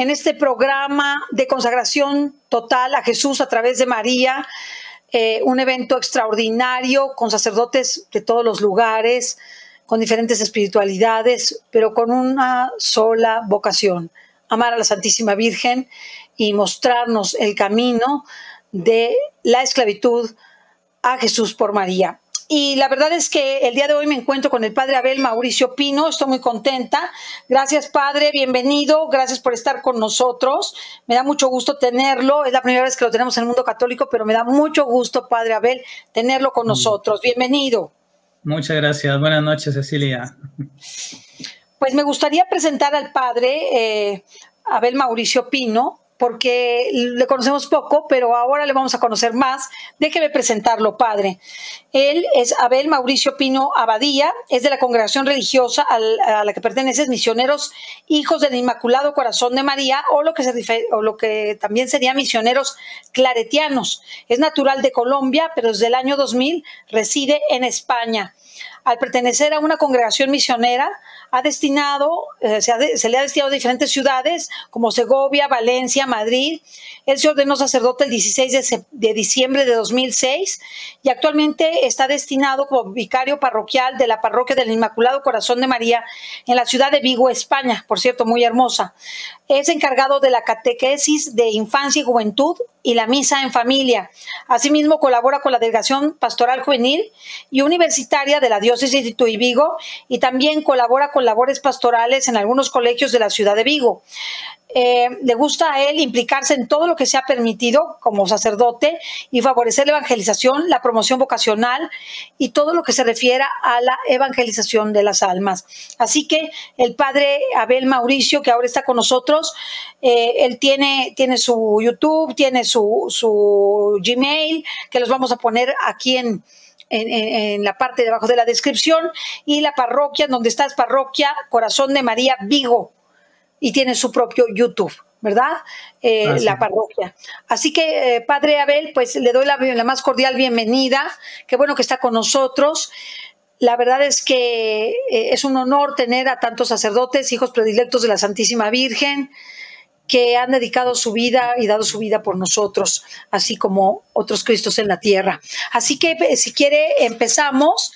en este programa de consagración total a Jesús a través de María, eh, un evento extraordinario con sacerdotes de todos los lugares, con diferentes espiritualidades, pero con una sola vocación, amar a la Santísima Virgen y mostrarnos el camino de la esclavitud a Jesús por María. Y la verdad es que el día de hoy me encuentro con el padre Abel Mauricio Pino. Estoy muy contenta. Gracias, padre. Bienvenido. Gracias por estar con nosotros. Me da mucho gusto tenerlo. Es la primera vez que lo tenemos en el mundo católico, pero me da mucho gusto, padre Abel, tenerlo con mm. nosotros. Bienvenido. Muchas gracias. Buenas noches, Cecilia. Pues me gustaría presentar al padre eh, Abel Mauricio Pino porque le conocemos poco, pero ahora le vamos a conocer más. Déjeme presentarlo, padre. Él es Abel Mauricio Pino Abadía, es de la congregación religiosa a la que perteneces, Misioneros Hijos del Inmaculado Corazón de María, o lo que, o lo que también sería Misioneros Claretianos. Es natural de Colombia, pero desde el año 2000 reside en España. Al pertenecer a una congregación misionera, destinado, eh, se, le ha destinado a diferentes ciudades como Segovia, Valencia, Madrid. Él se ordenó sacerdote el 16 de, de, diciembre de 2006 y actualmente está destinado como vicario parroquial de la parroquia del Inmaculado Corazón de María en la ciudad de Vigo, España, por cierto, muy hermosa. Es encargado de la catequesis de infancia y juventud y la misa en familia. Asimismo, colabora con la Delegación Pastoral Juvenil y Universitaria de la Diócesis de Tuy Vigo y también colabora con labores pastorales en algunos colegios de la ciudad de Vigo. Eh, le gusta a él implicarse en todo lo que se ha permitido como sacerdote y favorecer la evangelización, la promoción vocacional y todo lo que se refiera a la evangelización de las almas. Así que el padre Abel Mauricio, que ahora está con nosotros, eh, él tiene, tiene su YouTube, tiene su, su Gmail, que los vamos a poner aquí en, en, la parte de abajo de la descripción y la parroquia, donde está es parroquia Corazón de María Vigo y tiene su propio YouTube. ¿Verdad? Eh, ah, la parroquia. Así que, eh, Padre Abel, pues le doy la, la más cordial bienvenida. Qué bueno que está con nosotros. La verdad es que eh, es un honor tener a tantos sacerdotes, hijos predilectos de la Santísima Virgen, que han dedicado su vida y dado su vida por nosotros, así como otros Cristos en la tierra. Así que si quiere, empezamos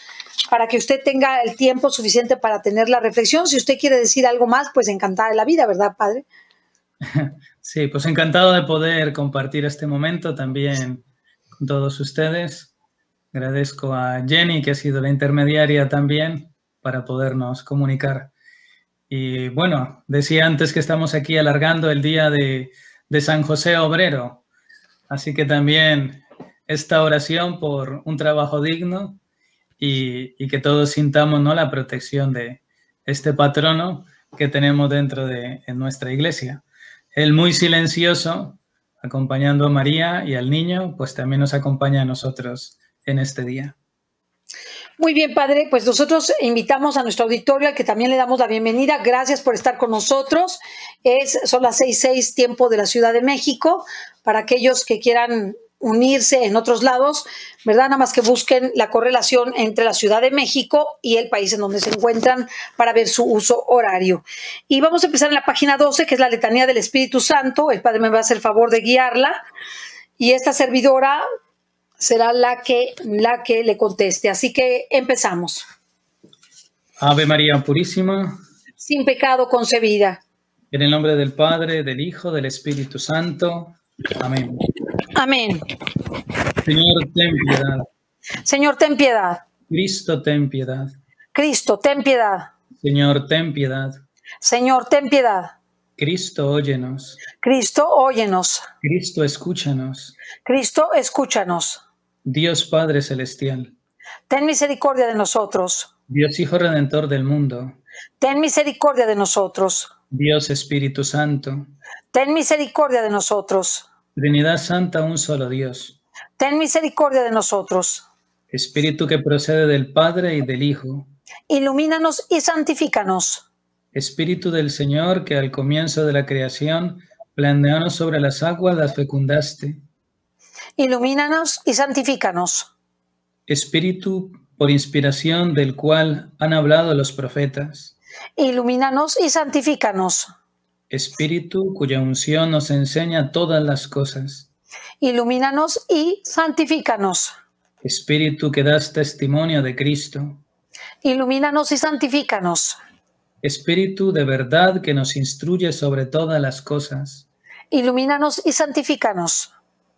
para que usted tenga el tiempo suficiente para tener la reflexión. Si usted quiere decir algo más, pues encantada de la vida, ¿verdad, padre? Sí, pues encantado de poder compartir este momento también con todos ustedes. Agradezco a Jenny, que ha sido la intermediaria también, para podernos comunicar. Y bueno, decía antes que estamos aquí alargando el día de, de San José Obrero, así que también esta oración por un trabajo digno y, que todos sintamos ¿no? la protección de este patrono que tenemos dentro de en nuestra iglesia. El muy silencioso, acompañando a María y al niño, pues también nos acompaña a nosotros en este día. Muy bien, padre. Pues nosotros invitamos a nuestro auditorio, al que también le damos la bienvenida. Gracias por estar con nosotros. Es, son las seis, tiempo de la Ciudad de México. Para aquellos que quieran unirse en otros lados, ¿verdad? Nada más que busquen la correlación entre la Ciudad de México y el país en donde se encuentran para ver su uso horario. Y vamos a empezar en la página 12, que es la letanía del Espíritu Santo. El Padre me va a hacer el favor de guiarla. Y esta servidora será la que, la que le conteste. Así que empezamos. Ave María Purísima. Sin pecado concebida. En el nombre del Padre, del Hijo, del Espíritu Santo. Amén. Amén. Señor, ten piedad. Señor, ten piedad. Cristo, ten piedad. Cristo, ten piedad. Señor, ten piedad. Señor, ten piedad. Cristo, óyenos. Cristo, óyenos. Cristo, escúchanos. Cristo, escúchanos. Dios Padre Celestial. Ten misericordia de nosotros. Dios Hijo Redentor del mundo. Ten misericordia de nosotros. Dios Espíritu Santo. Ten misericordia de nosotros. Trinidad Santa, un solo Dios. Ten misericordia de nosotros. Espíritu que procede del Padre y del Hijo. Ilumínanos y santifícanos. Espíritu del Señor que al comienzo de la creación, planeando sobre las aguas, las fecundaste. Ilumínanos y santifícanos. Espíritu por inspiración del cual han hablado los profetas. Ilumínanos y santifícanos. Espíritu, cuya unción nos enseña todas las cosas. Ilumínanos y santifícanos. Espíritu que das testimonio de Cristo. Ilumínanos y santifícanos. Espíritu de verdad que nos instruye sobre todas las cosas. Ilumínanos y santifícanos.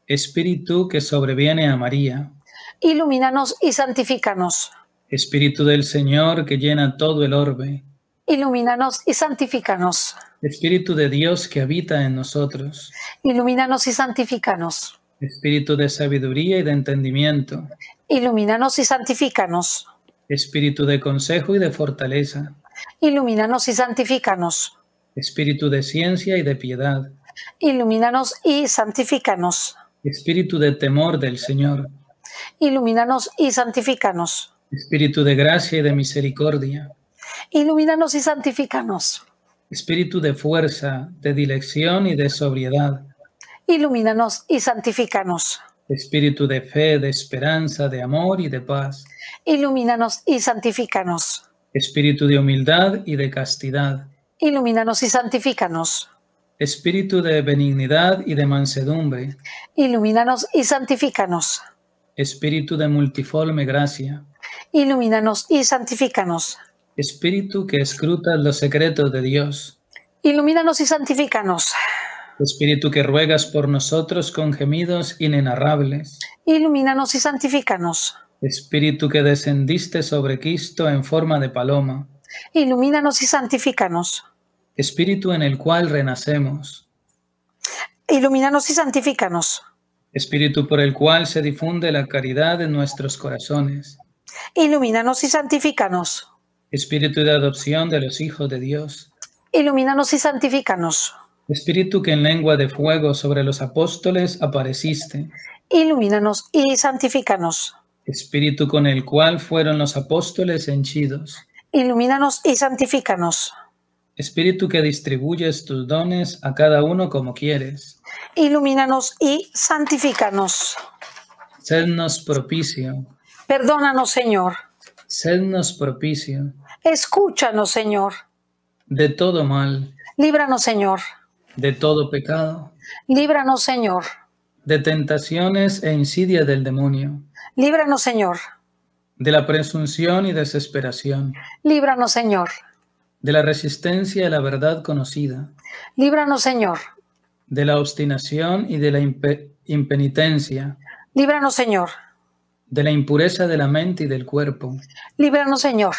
Espíritu que sobreviene a María. Ilumínanos y santifícanos. Espíritu del Señor que llena todo el orbe ilumínanos y santifícanos. Espíritu de Dios que habita en nosotros, ilumínanos y santifícanos. Espíritu de sabiduría y de entendimiento, ilumínanos y santifícanos. Espíritu de consejo y de fortaleza, ilumínanos y santifícanos. Espíritu de ciencia y de piedad, ilumínanos y santifícanos. Espíritu de temor del Señor, ilumínanos y santifícanos. Espíritu de gracia y de misericordia, ilumínanos y santifícanos. Espíritu de fuerza, de dilección y de sobriedad. Ilumínanos y santifícanos. Espíritu de fe, de esperanza, de amor y de paz. Ilumínanos y santifícanos. Espíritu de humildad y de castidad. Ilumínanos y santifícanos. Espíritu de benignidad y de mansedumbre. Ilumínanos y santifícanos. Espíritu de multiforme gracia. Ilumínanos y santifícanos. Espíritu que escrutas los secretos de Dios. Ilumínanos y santifícanos. Espíritu que ruegas por nosotros con gemidos inenarrables. Ilumínanos y santifícanos. Espíritu que descendiste sobre Cristo en forma de paloma. Ilumínanos y santifícanos. Espíritu en el cual renacemos. Ilumínanos y santifícanos. Espíritu por el cual se difunde la caridad en nuestros corazones. Ilumínanos y santifícanos. Espíritu de adopción de los hijos de Dios. Ilumínanos y santifícanos. Espíritu que en lengua de fuego sobre los apóstoles apareciste. Ilumínanos y santifícanos. Espíritu con el cual fueron los apóstoles henchidos. Ilumínanos y santifícanos. Espíritu que distribuyes tus dones a cada uno como quieres. Ilumínanos y santifícanos. Sednos propicio. Perdónanos, Señor Sednos propicio. Escúchanos, Señor. De todo mal. Líbranos, Señor. De todo pecado. Líbranos, Señor. De tentaciones e insidias del demonio. Líbranos, Señor. De la presunción y desesperación. Líbranos, Señor. De la resistencia a la verdad conocida. Líbranos, Señor. De la obstinación y de la impenitencia. Líbranos, Señor de la impureza de la mente y del cuerpo. Líbranos, Señor.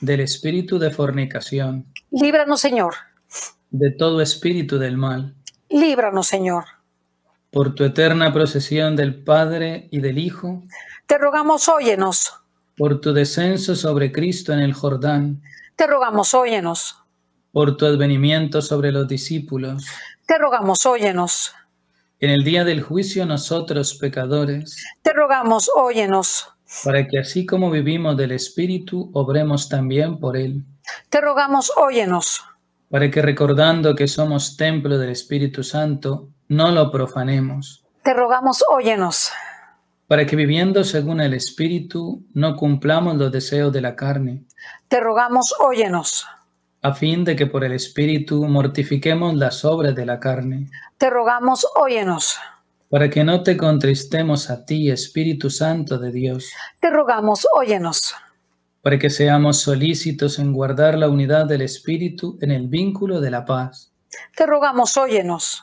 Del espíritu de fornicación. Líbranos, Señor. De todo espíritu del mal. Líbranos, Señor. Por tu eterna procesión del Padre y del Hijo. Te rogamos, óyenos. Por tu descenso sobre Cristo en el Jordán. Te rogamos, óyenos. Por tu advenimiento sobre los discípulos. Te rogamos, óyenos en el día del juicio nosotros pecadores. Te rogamos, óyenos. Para que así como vivimos del Espíritu, obremos también por Él. Te rogamos, óyenos. Para que recordando que somos templo del Espíritu Santo, no lo profanemos. Te rogamos, óyenos. Para que viviendo según el Espíritu, no cumplamos los deseos de la carne. Te rogamos, óyenos a fin de que por el Espíritu mortifiquemos las obras de la carne. Te rogamos, óyenos. Para que no te contristemos a ti, Espíritu Santo de Dios. Te rogamos, óyenos. Para que seamos solícitos en guardar la unidad del Espíritu en el vínculo de la paz. Te rogamos, óyenos.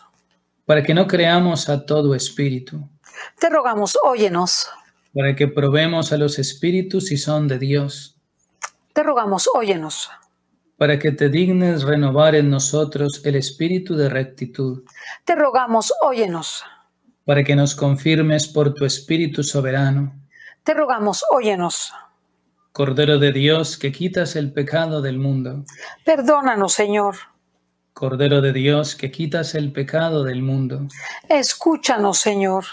Para que no creamos a todo espíritu. Te rogamos, óyenos. Para que probemos a los espíritus si son de Dios. Te rogamos, óyenos para que te dignes renovar en nosotros el espíritu de rectitud. Te rogamos, óyenos. Para que nos confirmes por tu espíritu soberano. Te rogamos, óyenos. Cordero de Dios, que quitas el pecado del mundo. Perdónanos, Señor. Cordero de Dios, que quitas el pecado del mundo. Escúchanos, Señor.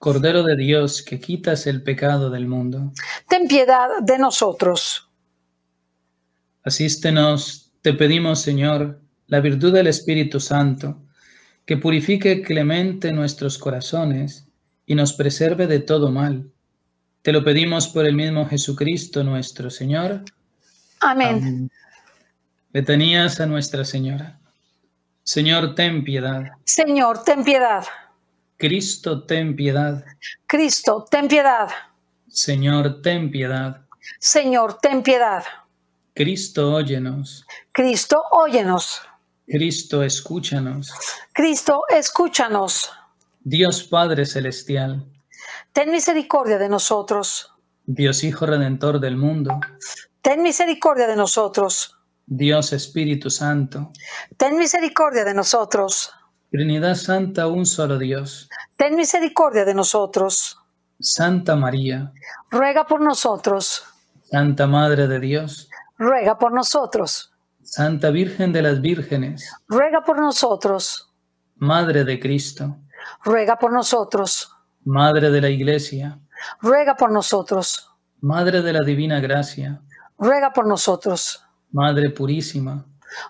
Cordero de Dios, que quitas el pecado del mundo. Ten piedad de nosotros. Asístenos, te pedimos, Señor, la virtud del Espíritu Santo, que purifique clemente nuestros corazones y nos preserve de todo mal. Te lo pedimos por el mismo Jesucristo nuestro Señor. Amén. Le tenías a Nuestra Señora. Señor, ten piedad. Señor, ten piedad. Cristo, ten piedad. Cristo, ten piedad. Señor, ten piedad. Señor, ten piedad. Cristo, óyenos. Cristo, óyenos. Cristo, escúchanos. Cristo, escúchanos. Dios Padre Celestial. Ten misericordia de nosotros. Dios Hijo Redentor del mundo. Ten misericordia de nosotros. Dios Espíritu Santo. Ten misericordia de nosotros. Trinidad Santa, un solo Dios. Ten misericordia de nosotros. Santa María. Ruega por nosotros. Santa Madre de Dios ruega por nosotros. Santa Virgen de las Vírgenes, ruega por nosotros. Madre de Cristo, ruega por nosotros. Madre de la Iglesia, ruega por nosotros. Madre de la Divina Gracia, ruega por nosotros. Madre Purísima,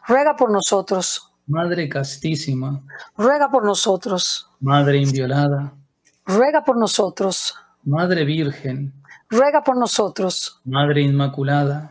ruega por nosotros. Madre Castísima, ruega por nosotros. Madre Inviolada, ruega por nosotros. Madre Virgen, ruega por nosotros. Madre Inmaculada,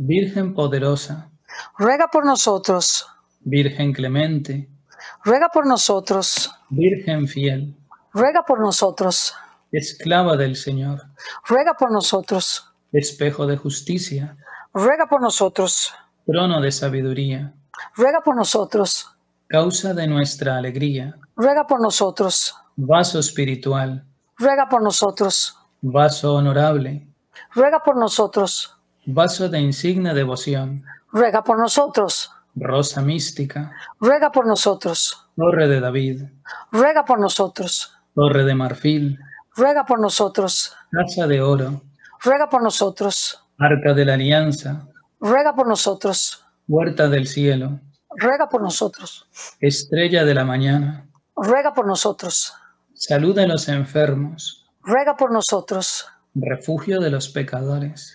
Virgen poderosa, ruega por nosotros. Virgen clemente, ruega por nosotros. Virgen fiel, ruega por nosotros. Esclava del Señor, ruega por nosotros. Espejo de justicia, ruega por nosotros. Trono de sabiduría, ruega por nosotros. Causa de nuestra alegría, ruega por nosotros. Vaso espiritual, ruega por nosotros. Vaso honorable, ruega por nosotros Vaso de insignia devoción. Ruega por nosotros. Rosa mística. Ruega por nosotros. Torre de David. Ruega por nosotros. Torre de marfil. Ruega por nosotros. Casa de oro. Ruega por nosotros. Arca de la alianza. Ruega por nosotros. Huerta del cielo. Ruega por nosotros. Estrella de la mañana. Ruega por nosotros. Salud a los enfermos. Ruega por nosotros. Refugio de los pecadores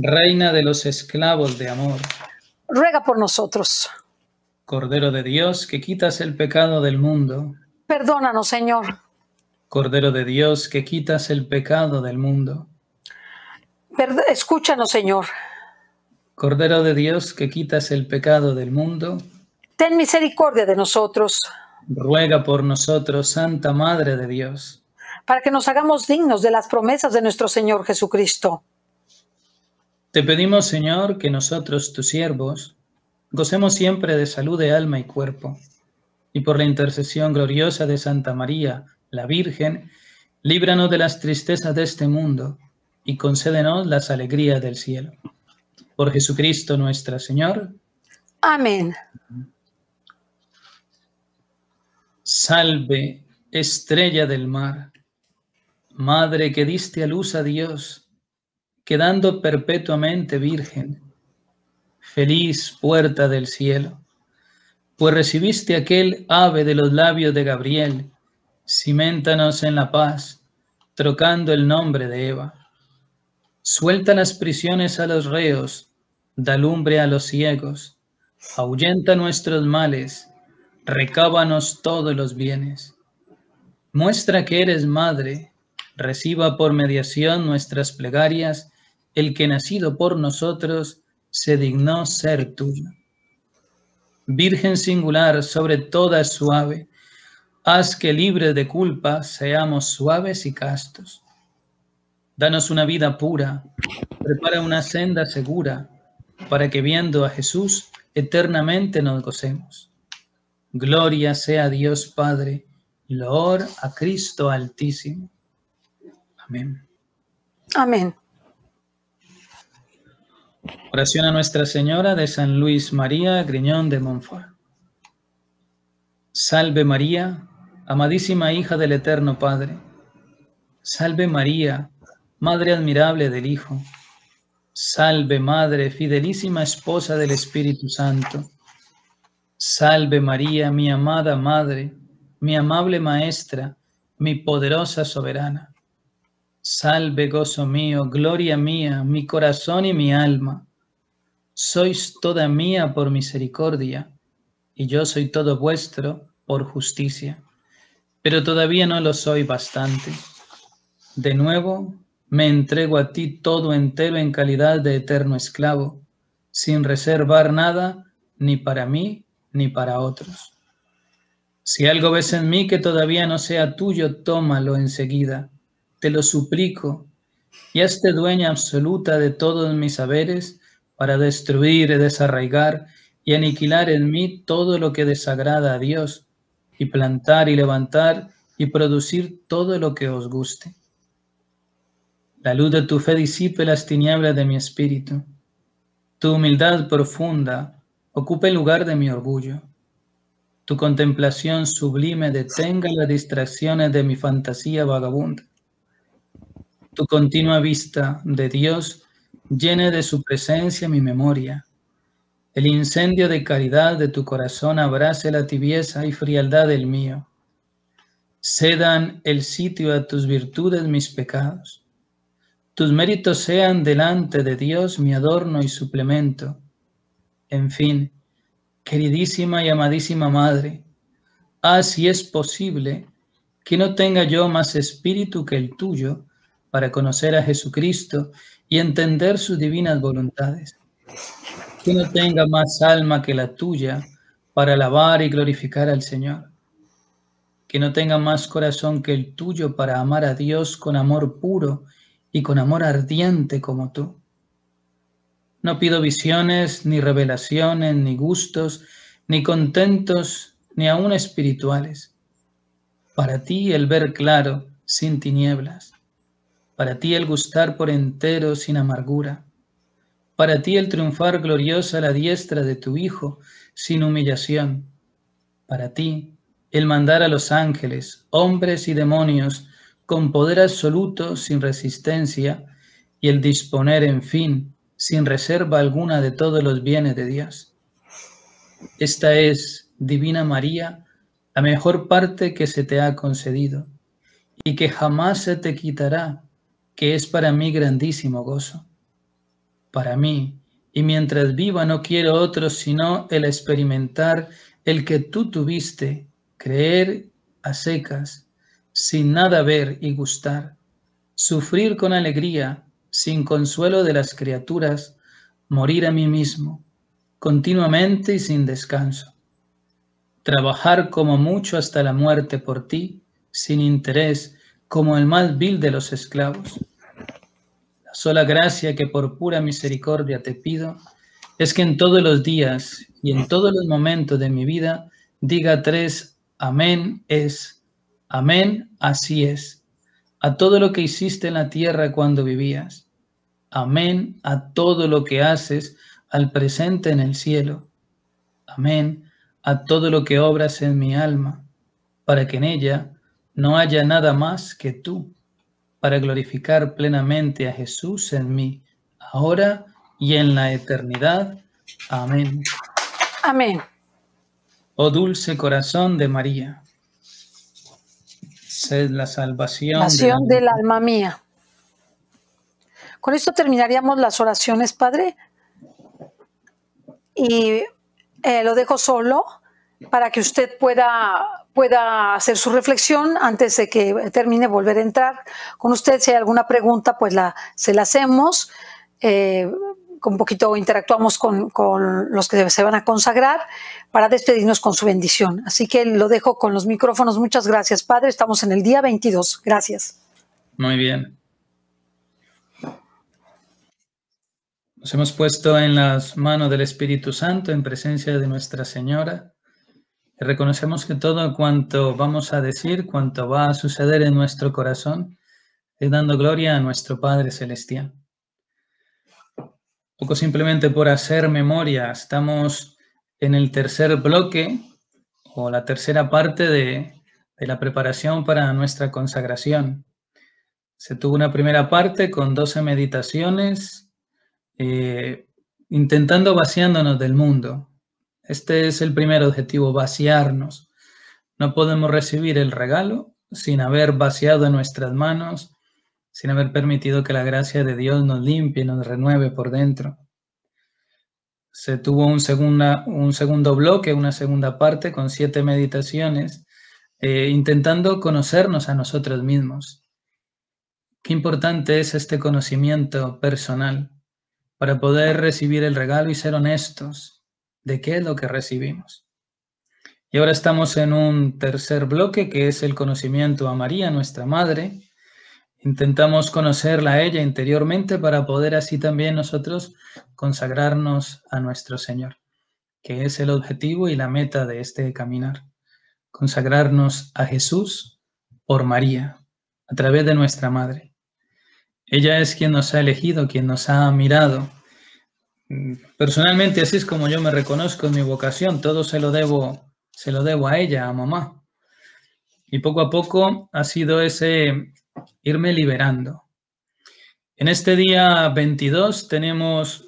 Reina de los esclavos de amor. Ruega por nosotros. Cordero de Dios, que quitas el pecado del mundo. Perdónanos, Señor. Cordero de Dios, que quitas el pecado del mundo. Escúchanos, Señor. Cordero de Dios, que quitas el pecado del mundo. Ten misericordia de nosotros. Ruega por nosotros, Santa Madre de Dios. Para que nos hagamos dignos de las promesas de nuestro Señor Jesucristo. Te pedimos, Señor, que nosotros, tus siervos, gocemos siempre de salud de alma y cuerpo, y por la intercesión gloriosa de Santa María, la Virgen, líbranos de las tristezas de este mundo y concédenos las alegrías del cielo. Por Jesucristo nuestra Señor. Amén. Salve, estrella del mar, madre que diste a luz a Dios quedando perpetuamente virgen. Feliz puerta del cielo, pues recibiste aquel ave de los labios de Gabriel, cimentanos en la paz, trocando el nombre de Eva. Suelta las prisiones a los reos, da lumbre a los ciegos, ahuyenta nuestros males, recábanos todos los bienes. Muestra que eres madre, reciba por mediación nuestras plegarias el que nacido por nosotros se dignó ser tuyo. Virgen singular, sobre toda suave, haz que libre de culpa seamos suaves y castos. Danos una vida pura, prepara una senda segura, para que viendo a Jesús eternamente nos gocemos. Gloria sea a Dios Padre, y loor a Cristo Altísimo. Amén. Amén. Oración a Nuestra Señora de San Luis María Griñón de Montfort. Salve María, amadísima hija del Eterno Padre. Salve María, Madre admirable del Hijo. Salve Madre, fidelísima esposa del Espíritu Santo. Salve María, mi amada Madre, mi amable Maestra, mi poderosa soberana. Salve, gozo mío, gloria mía, mi corazón y mi alma. Sois toda mía por misericordia, y yo soy todo vuestro por justicia, pero todavía no lo soy bastante. De nuevo, me entrego a ti todo entero en calidad de eterno esclavo, sin reservar nada ni para mí ni para otros. Si algo ves en mí que todavía no sea tuyo, tómalo enseguida te lo suplico, y este dueña absoluta de todos mis saberes para destruir y desarraigar y aniquilar en mí todo lo que desagrada a Dios, y plantar y levantar y producir todo lo que os guste. La luz de tu fe disipe las tinieblas de mi espíritu. Tu humildad profunda ocupe el lugar de mi orgullo. Tu contemplación sublime detenga las distracciones de mi fantasía vagabunda. Tu continua vista de Dios llene de su presencia mi memoria. El incendio de caridad de tu corazón abrace la tibieza y frialdad del mío. Cedan el sitio a tus virtudes mis pecados. Tus méritos sean delante de Dios mi adorno y suplemento. En fin, queridísima y amadísima Madre, así es posible que no tenga yo más espíritu que el tuyo para conocer a Jesucristo y entender sus divinas voluntades. Que no tenga más alma que la tuya para alabar y glorificar al Señor. Que no tenga más corazón que el tuyo para amar a Dios con amor puro y con amor ardiente como tú. No pido visiones, ni revelaciones, ni gustos, ni contentos, ni aún espirituales. Para ti el ver claro, sin tinieblas para ti el gustar por entero sin amargura. Para ti el triunfar gloriosa la diestra de tu Hijo sin humillación. Para ti el mandar a los ángeles, hombres y demonios, con poder absoluto, sin resistencia, y el disponer, en fin, sin reserva alguna de todos los bienes de Dios. Esta es, Divina María, la mejor parte que se te ha concedido y que jamás se te quitará que es para mí grandísimo gozo. Para mí, y mientras viva no quiero otro sino el experimentar el que tú tuviste, creer a secas, sin nada ver y gustar, sufrir con alegría, sin consuelo de las criaturas, morir a mí mismo, continuamente y sin descanso, trabajar como mucho hasta la muerte por ti, sin interés, como el más vil de los esclavos sola gracia que por pura misericordia te pido es que en todos los días y en todos los momentos de mi vida diga tres amén es, amén así es, a todo lo que hiciste en la tierra cuando vivías, amén a todo lo que haces al presente en el cielo, amén a todo lo que obras en mi alma, para que en ella no haya nada más que tú para glorificar plenamente a Jesús en mí, ahora y en la eternidad. Amén. Amén. Oh dulce corazón de María, sed la salvación del, alma mía. Con esto terminaríamos las oraciones, Padre. Y eh, lo dejo solo para que usted pueda pueda hacer su reflexión antes de que termine volver a entrar con usted. Si hay alguna pregunta, pues la, se la hacemos. Con eh, un poquito interactuamos con, con, los que se van a consagrar para despedirnos con su bendición. Así que lo dejo con los micrófonos. Muchas gracias, Padre. Estamos en el día 22. Gracias. Muy bien. Nos hemos puesto en las manos del Espíritu Santo en presencia de Nuestra Señora Reconocemos que todo cuanto vamos a decir, cuanto va a suceder en nuestro corazón, es dando gloria a nuestro Padre Celestial. Poco simplemente por hacer memoria, estamos en el tercer bloque o la tercera parte de, la preparación para nuestra consagración. Se tuvo una primera parte con 12 meditaciones, eh, intentando vaciándonos del mundo, este es el primer objetivo, vaciarnos. No podemos recibir el regalo sin haber vaciado nuestras manos, sin haber permitido que la gracia de Dios nos limpie, nos renueve por dentro. Se tuvo un, un segundo bloque, una segunda parte con siete meditaciones, eh, intentando conocernos a nosotros mismos. Qué importante es este conocimiento personal para poder recibir el regalo y ser honestos de qué es lo que recibimos. Y ahora estamos en un tercer bloque que es el conocimiento a María, nuestra Madre. Intentamos conocerla a ella interiormente para poder así también nosotros consagrarnos a nuestro Señor, que es el objetivo y la meta de este caminar. Consagrarnos a Jesús por María, a través de nuestra Madre. Ella es quien nos ha elegido, quien nos ha mirado, Personalmente así es como yo me reconozco en mi vocación, todo se lo debo, se lo debo a ella, a mamá. Y poco a poco ha sido ese irme liberando. En este día 22 tenemos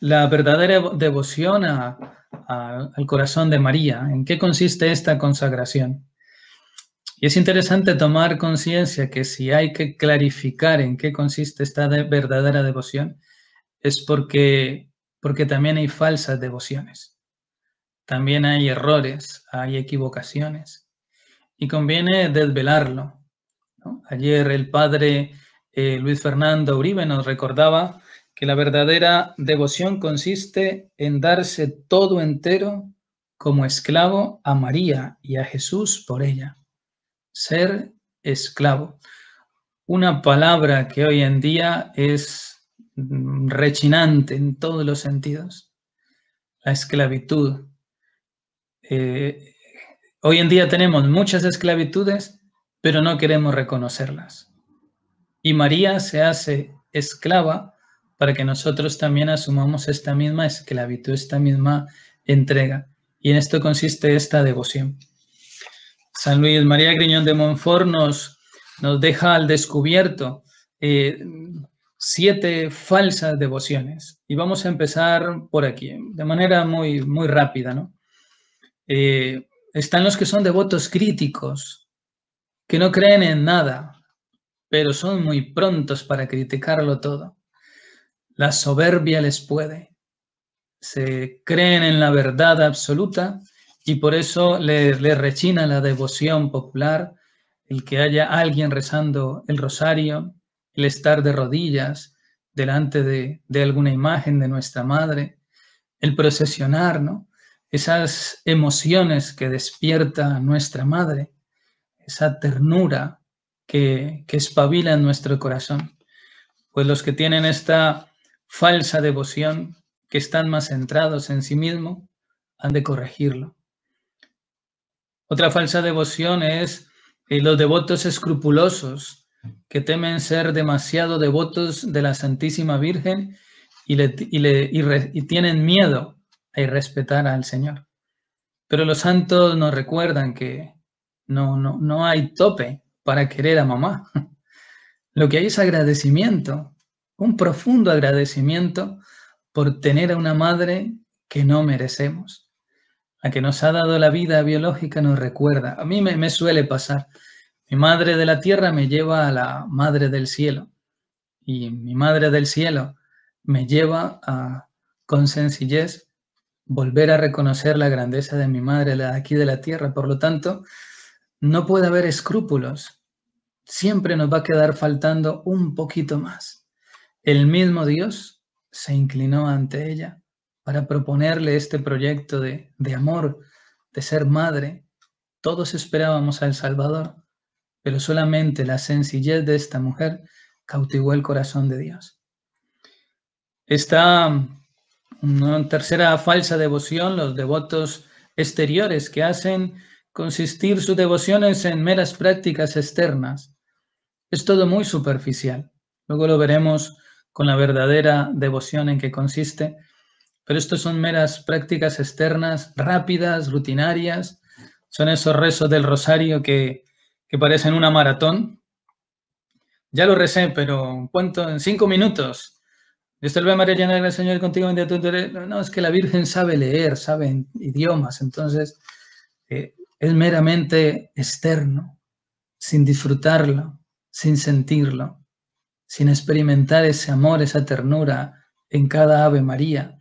la verdadera devoción al corazón de María. ¿En qué consiste esta consagración? Y es interesante tomar conciencia que si hay que clarificar en qué consiste esta verdadera devoción, es porque, porque también hay falsas devociones, también hay errores, hay equivocaciones y conviene desvelarlo. Ayer el padre eh, Luis Fernando Uribe nos recordaba que la verdadera devoción consiste en darse todo entero como esclavo a María y a Jesús por ella. Ser esclavo. Una palabra que hoy en día es Mm, rechinante en todos los sentidos, la esclavitud. Eh, hoy en día tenemos muchas esclavitudes, pero no queremos reconocerlas. Y María se hace esclava para que nosotros también asumamos esta misma esclavitud, esta misma entrega. Y en esto consiste esta devoción. San Luis María Griñón de Montfort nos, nos deja al descubierto eh, siete falsas devociones. Y vamos a empezar por aquí, de manera muy, muy rápida, ¿no? Eh, están los que son devotos críticos, que no creen en nada, pero son muy prontos para criticarlo todo. La soberbia les puede. Se creen en la verdad absoluta y por eso les le rechina la devoción popular, el que haya alguien rezando el rosario, el estar de rodillas delante de, alguna imagen de nuestra madre, el procesionar, ¿no? Esas emociones que despierta nuestra madre, esa ternura que, espabila en nuestro corazón. Pues los que tienen esta falsa devoción, que están más centrados en sí mismo, han de corregirlo. Otra falsa devoción es eh, los devotos escrupulosos que temen ser demasiado devotos de la Santísima Virgen y, tienen miedo a irrespetar al Señor. Pero los santos nos recuerdan que no, no, hay tope para querer a mamá. Lo que hay es agradecimiento, un profundo agradecimiento por tener a una madre que no merecemos. A que nos ha dado la vida biológica nos recuerda. A mí me, me suele pasar. Mi madre de la tierra me lleva a la madre del cielo. Y mi madre del cielo me lleva a, con sencillez, volver a reconocer la grandeza de mi madre de aquí de la tierra. Por lo tanto, no puede haber escrúpulos. Siempre nos va a quedar faltando un poquito más. El mismo Dios se inclinó ante ella para proponerle este proyecto de, de amor, de ser madre. Todos esperábamos al Salvador, pero solamente la sencillez de esta mujer cautivó el corazón de Dios. Esta mm, una tercera falsa devoción, los devotos exteriores que hacen consistir sus devociones en meras prácticas externas. Es todo muy superficial. Luego lo veremos con la verdadera devoción en que consiste. Pero estas son meras prácticas externas, rápidas, rutinarias. Son esos rezos del rosario que que parecen una maratón. Ya lo recé, pero cuento En cinco minutos. Esto lo María llenar el Señor contigo No, es que la Virgen sabe leer, sabe idiomas, entonces eh, es meramente externo, sin disfrutarlo, sin sentirlo, sin experimentar ese amor, esa ternura en cada Ave María,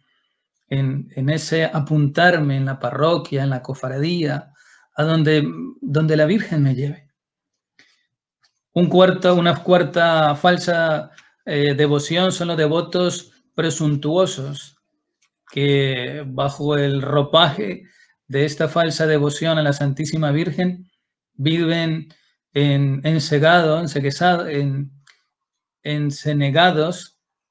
en, en ese apuntarme en la parroquia, en la cofradía, a donde, donde la Virgen me lleve. Un cuarto, una cuarta falsa eh, devoción son los devotos presuntuosos, que bajo el ropaje de esta falsa devoción a la Santísima Virgen viven en, en, en, en,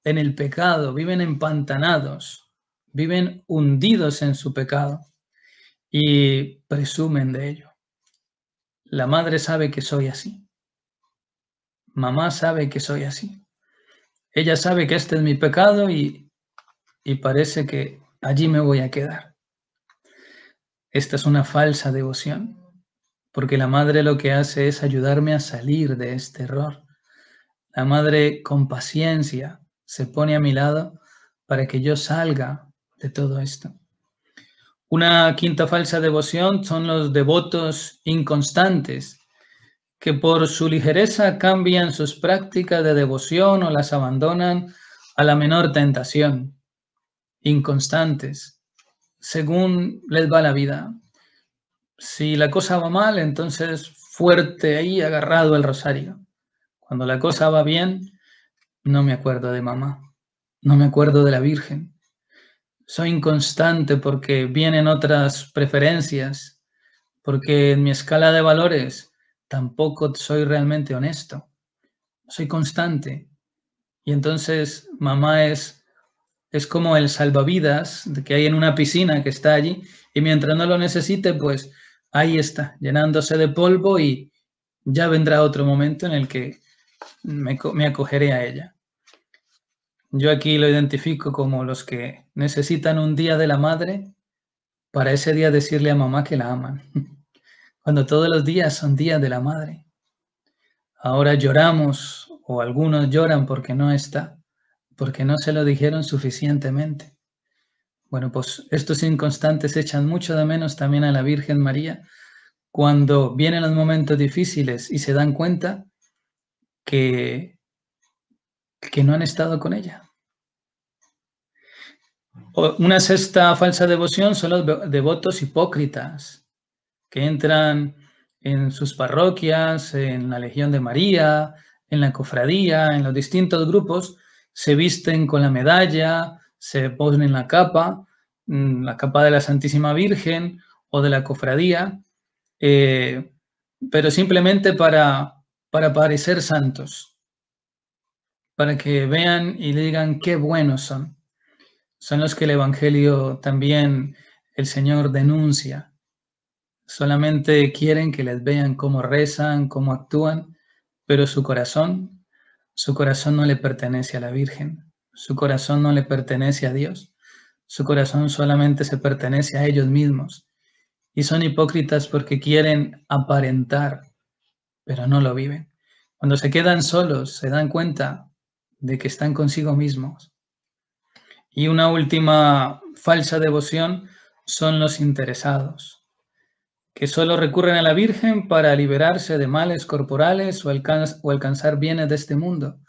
en el pecado, viven empantanados, viven hundidos en su pecado y presumen de ello. La madre sabe que soy así. Mamá sabe que soy así. Ella sabe que este es mi pecado y, parece que allí me voy a quedar. Esta es una falsa devoción, porque la madre lo que hace es ayudarme a salir de este error. La madre con paciencia se pone a mi lado para que yo salga de todo esto. Una quinta falsa devoción son los devotos inconstantes, que por su ligereza cambian sus prácticas de devoción o las abandonan a la menor tentación, inconstantes, según les va la vida. Si la cosa va mal, entonces fuerte ahí agarrado el rosario. Cuando la cosa va bien, no me acuerdo de mamá, no me acuerdo de la Virgen. Soy inconstante porque vienen otras preferencias, porque en mi escala de valores tampoco soy realmente honesto, soy constante. Y entonces mamá es, es como el salvavidas que hay en una piscina que está allí y mientras no lo necesite, pues ahí está, llenándose de polvo y ya vendrá otro momento en el que me, me acogeré a ella. Yo aquí lo identifico como los que necesitan un día de la madre para ese día decirle a mamá que la aman. cuando todos los días son días de la madre. Ahora lloramos o algunos lloran porque no está, porque no se lo dijeron suficientemente. Bueno, pues estos inconstantes echan mucho de menos también a la Virgen María cuando vienen los momentos difíciles y se dan cuenta que, que no han estado con ella. Una sexta falsa devoción son los devotos hipócritas, que entran en sus parroquias, en la Legión de María, en la cofradía, en los distintos grupos, se visten con la medalla, se ponen la capa, mm, la capa de la Santísima Virgen o de la cofradía, eh, pero simplemente para, para parecer santos, para que vean y digan qué buenos son. Son los que el Evangelio también el Señor denuncia, Solamente quieren que les vean cómo rezan, cómo actúan, pero su corazón, su corazón no le pertenece a la Virgen, su corazón no le pertenece a Dios, su corazón solamente se pertenece a ellos mismos. Y son hipócritas porque quieren aparentar, pero no lo viven. Cuando se quedan solos, se dan cuenta de que están consigo mismos. Y una última falsa devoción son los interesados que solo recurren a la Virgen para liberarse de males corporales o, alcanzar bienes de este mundo.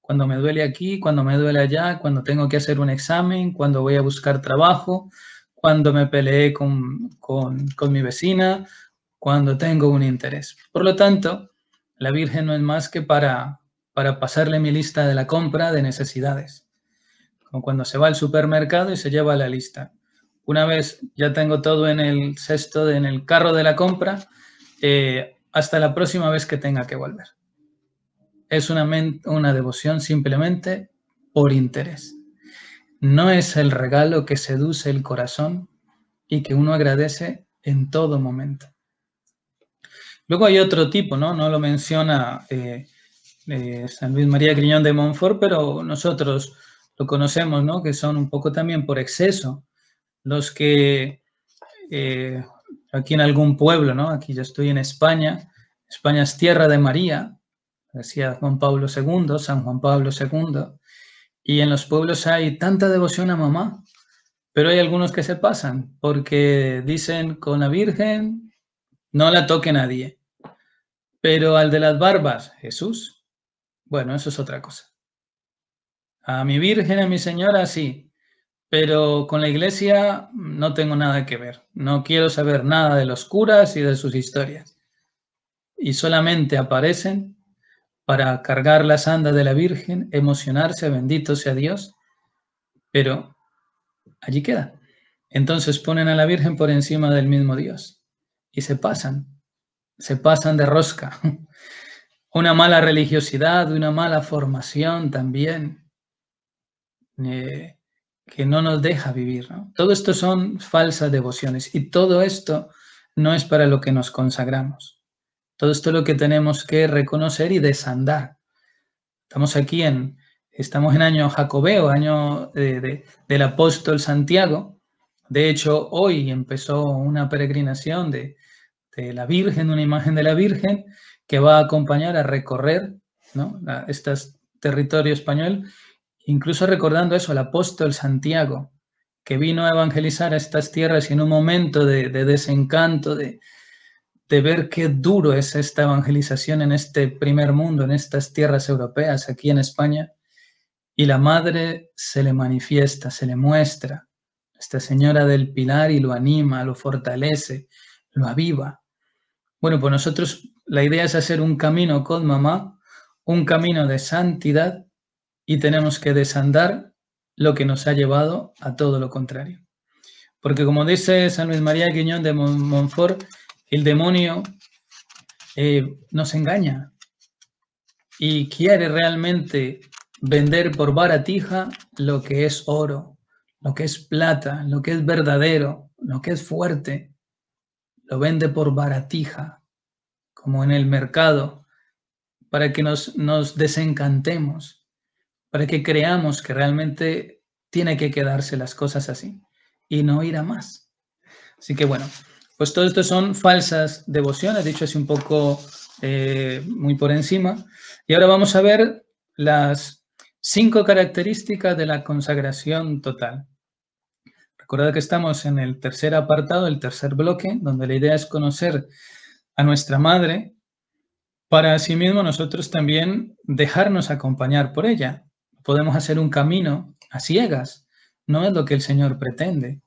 Cuando me duele aquí, cuando me duele allá, cuando tengo que hacer un examen, cuando voy a buscar trabajo, cuando me peleé con, mi vecina, cuando tengo un interés. Por lo tanto, la Virgen no es más que para, para pasarle mi lista de la compra de necesidades. Como cuando se va al supermercado y se lleva la lista. Una vez ya tengo todo en el cesto, en el carro de la compra, eh, hasta la próxima vez que tenga que volver. Es una, una devoción simplemente por interés. No es el regalo que seduce el corazón y que uno agradece en todo momento. Luego hay otro tipo, ¿no? lo menciona eh, eh, San Luis María Griñón de Montfort, pero nosotros lo conocemos, ¿no? Que son un poco también por exceso los que eh, aquí en algún pueblo, ¿no? Aquí yo estoy en España, España es tierra de María, decía Juan Pablo II, San Juan Pablo II, y en los pueblos hay tanta devoción a mamá, pero hay algunos que se pasan porque dicen con la Virgen no la toque nadie, pero al de las barbas, Jesús, bueno, eso es otra cosa. A mi Virgen, a mi Señora, sí, pero con la iglesia no tengo nada que ver. No quiero saber nada de los curas y de sus historias. Y solamente aparecen para cargar las andas de la Virgen, emocionarse, bendito sea Dios, pero allí queda. Entonces ponen a la Virgen por encima del mismo Dios y se pasan, se pasan de rosca. Una mala religiosidad, una mala formación también. Eh, que no nos deja vivir. Todo esto son falsas devociones y todo esto no es para lo que nos consagramos. Todo esto es lo que tenemos que reconocer y desandar. Estamos aquí en, estamos en año jacobeo, año del apóstol Santiago. De hecho, hoy empezó una peregrinación de, de, la Virgen, una imagen de la Virgen, que va a acompañar a recorrer este territorio español Incluso recordando eso, el apóstol Santiago, que vino a evangelizar a estas tierras y en un momento de, desencanto, de, de ver qué duro es esta evangelización en este primer mundo, en estas tierras europeas, aquí en España. Y la madre se le manifiesta, se le muestra, esta señora del pilar y lo anima, lo fortalece, lo aviva. Bueno, pues nosotros la idea es hacer un camino con mamá, un camino de santidad y tenemos que desandar lo que nos ha llevado a todo lo contrario. Porque como dice San Luis María Guiñón de Montfort, el demonio eh, nos engaña y quiere realmente vender por baratija lo que es oro, lo que es plata, lo que es verdadero, lo que es fuerte. Lo vende por baratija, como en el mercado, para que nos, nos desencantemos para que creamos que realmente tiene que quedarse las cosas así y no ir a más. Así que bueno, pues todo esto son falsas devociones, dicho así un poco eh, muy por encima. Y ahora vamos a ver las cinco características de la consagración total. Recordad que estamos en el tercer apartado, el tercer bloque, donde la idea es conocer a nuestra madre para asimismo nosotros también dejarnos acompañar por ella podemos hacer un camino a ciegas. No es lo que el Señor pretende.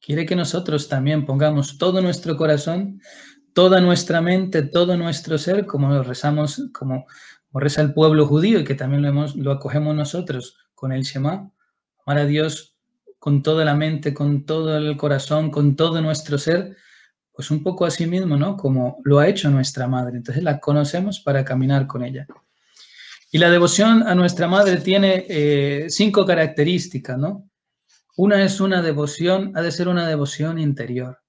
Quiere que nosotros también pongamos todo nuestro corazón, toda nuestra mente, todo nuestro ser, como lo rezamos, como, reza el pueblo judío y que también lo, hemos, lo acogemos nosotros con el Shema. Amar a Dios con toda la mente, con todo el corazón, con todo nuestro ser, pues un poco a sí mismo, ¿no? Como lo ha hecho nuestra madre. Entonces la conocemos para caminar con ella. Y la devoción a nuestra madre tiene eh, cinco características, ¿no? Una es una devoción, ha de ser una devoción interior.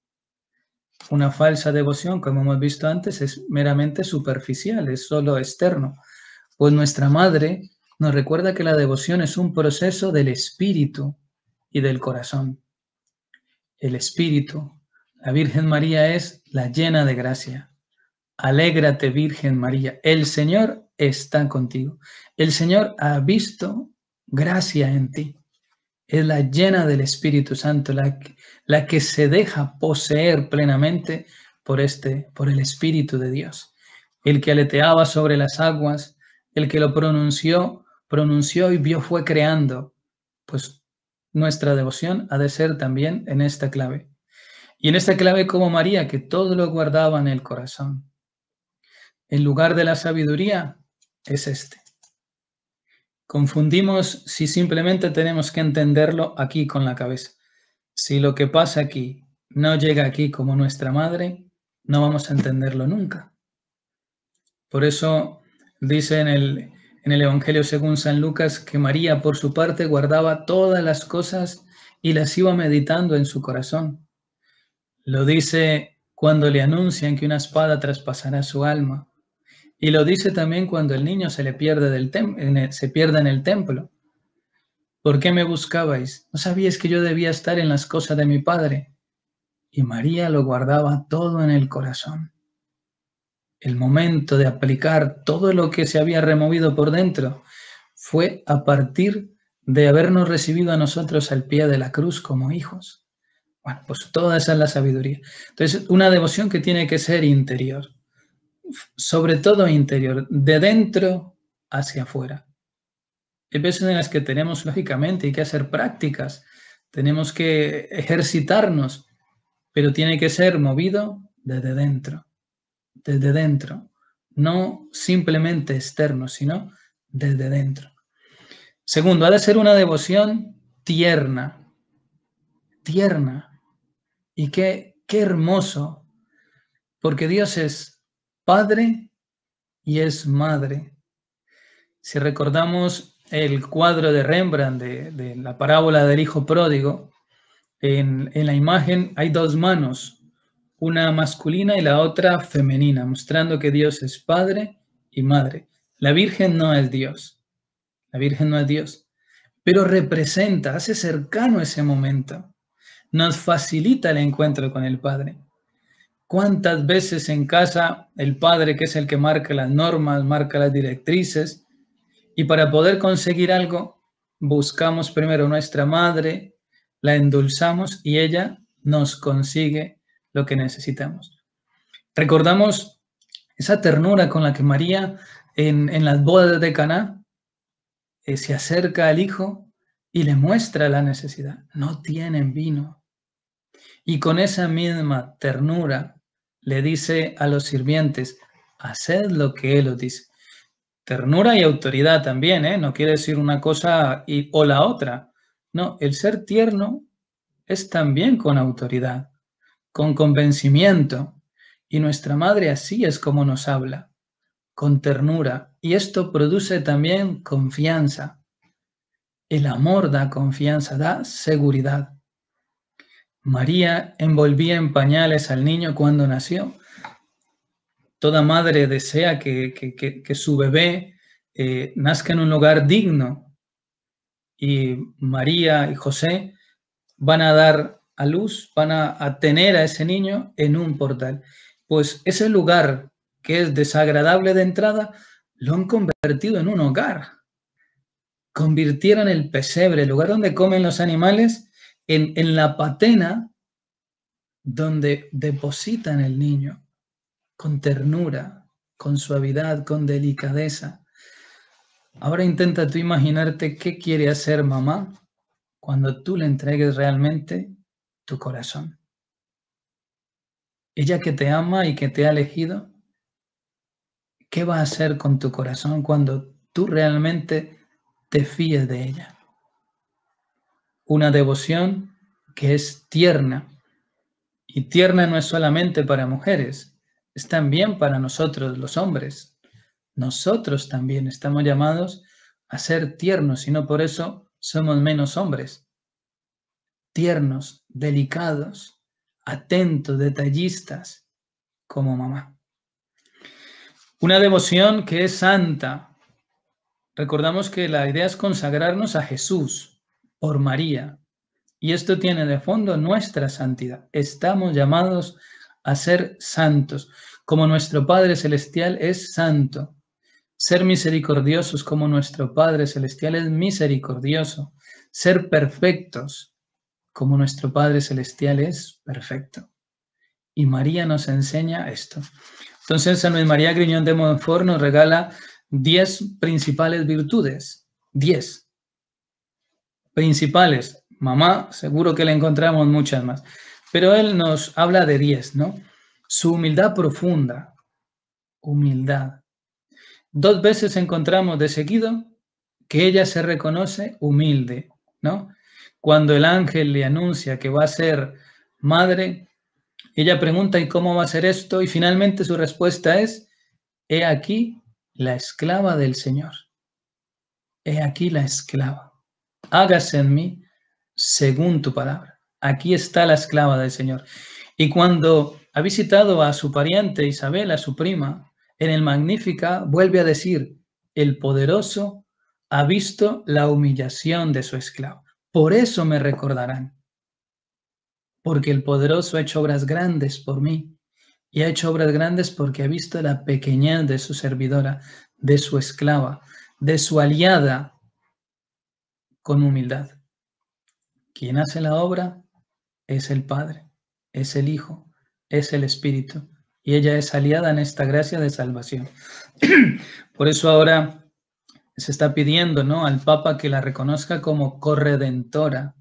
Una falsa devoción, como hemos visto antes, es meramente superficial, es solo externo. Pues nuestra madre nos recuerda que la devoción es un proceso del espíritu y del corazón. El espíritu, la Virgen María es la llena de gracia. Alégrate Virgen María, el Señor está contigo. El Señor ha visto gracia en ti. Es la llena del Espíritu Santo, la, la que se deja poseer plenamente por, este, por el Espíritu de Dios. El que aleteaba sobre las aguas, el que lo pronunció, pronunció y vio fue creando. Pues nuestra devoción ha de ser también en esta clave. Y en esta clave como María, que todo lo guardaba en el corazón. En lugar de la sabiduría es este. Confundimos si simplemente tenemos que entenderlo aquí con la cabeza. Si lo que pasa aquí no llega aquí como nuestra madre, no vamos a entenderlo nunca. Por eso dice en el, en el Evangelio según San Lucas que María por su parte guardaba todas las cosas y las iba meditando en su corazón. Lo dice cuando le anuncian que una espada traspasará su alma. Y lo dice también cuando el niño se le pierde, del se pierde en el templo. ¿Por qué me buscabais? ¿No sabíais que yo debía estar en las cosas de mi padre? Y María lo guardaba todo en el corazón. El momento de aplicar todo lo que se había removido por dentro fue a partir de habernos recibido a nosotros al pie de la cruz como hijos. Bueno, pues toda esa es la sabiduría. Entonces, una devoción que tiene que ser interior sobre todo interior, de dentro hacia afuera. Hay veces en las que tenemos, lógicamente, hay que hacer prácticas, tenemos que ejercitarnos, pero tiene que ser movido desde dentro, desde dentro, no simplemente externo, sino desde dentro. Segundo, ha de ser una devoción tierna, tierna. Y qué, qué hermoso, porque Dios es padre y es madre. Si recordamos el cuadro de Rembrandt de, la parábola del hijo pródigo, en, en la imagen hay dos manos, una masculina y la otra femenina, mostrando que Dios es padre y madre. La Virgen no es Dios, la Virgen no es Dios, pero representa, hace cercano ese momento, nos facilita el encuentro con el Padre. ¿Cuántas veces en casa el padre, que es el que marca las normas, marca las directrices, y para poder conseguir algo, buscamos primero nuestra madre, la endulzamos y ella nos consigue lo que necesitamos? Recordamos esa ternura con la que María en, las bodas de Caná eh, se acerca al hijo y le muestra la necesidad. No tienen vino. Y con esa misma ternura le dice a los sirvientes, haced lo que él os dice. Ternura y autoridad también, ¿eh? No quiere decir una cosa y, o la otra. No, el ser tierno es también con autoridad, con convencimiento. Y nuestra madre así es como nos habla, con ternura. Y esto produce también confianza. El amor da confianza, da seguridad. María envolvía en pañales al niño cuando nació. Toda madre desea que, su bebé eh, nazca en un lugar digno. Y María y José van a dar a luz, van a, a tener a ese niño en un portal. Pues ese lugar que es desagradable de entrada, lo han convertido en un hogar. Convirtieron el pesebre, el lugar donde comen los animales, en, la patena donde depositan el niño con ternura, con suavidad, con delicadeza. Ahora intenta tú imaginarte qué quiere hacer mamá cuando tú le entregues realmente tu corazón. Ella que te ama y que te ha elegido, ¿qué va a hacer con tu corazón cuando tú realmente te fíes de ella? una devoción que es tierna. Y tierna no es solamente para mujeres, es también para nosotros los hombres. Nosotros también estamos llamados a ser tiernos y no por eso somos menos hombres. Tiernos, delicados, atentos, detallistas, como mamá. Una devoción que es santa. Recordamos que la idea es consagrarnos a Jesús, por María. Y esto tiene de fondo nuestra santidad. Estamos llamados a ser santos, como nuestro Padre Celestial es santo. Ser misericordiosos como nuestro Padre Celestial es misericordioso. Ser perfectos como nuestro Padre Celestial es perfecto. Y María nos enseña esto. Entonces, San Luis María Griñón de Montfort nos regala diez principales virtudes. Diez principales. Mamá, seguro que le encontramos muchas más. Pero él nos habla de diez, ¿no? Su humildad profunda. Humildad. Dos veces encontramos de seguido que ella se reconoce humilde, ¿no? Cuando el ángel le anuncia que va a ser madre, ella pregunta, ¿y cómo va a ser esto? Y finalmente su respuesta es, he aquí la esclava del Señor. He aquí la esclava hágase en mí según tu palabra. Aquí está la esclava del Señor. Y cuando ha visitado a su pariente Isabel, a su prima, en el Magnífica vuelve a decir, el poderoso ha visto la humillación de su esclavo. Por eso me recordarán, porque el poderoso ha hecho obras grandes por mí y ha hecho obras grandes porque ha visto la pequeñez de su servidora, de su esclava, de su aliada, con humildad. Quien hace la obra es el Padre, es el Hijo, es el Espíritu, y ella es aliada en esta gracia de salvación. Por eso ahora se está pidiendo ¿no? al Papa que la reconozca como corredentora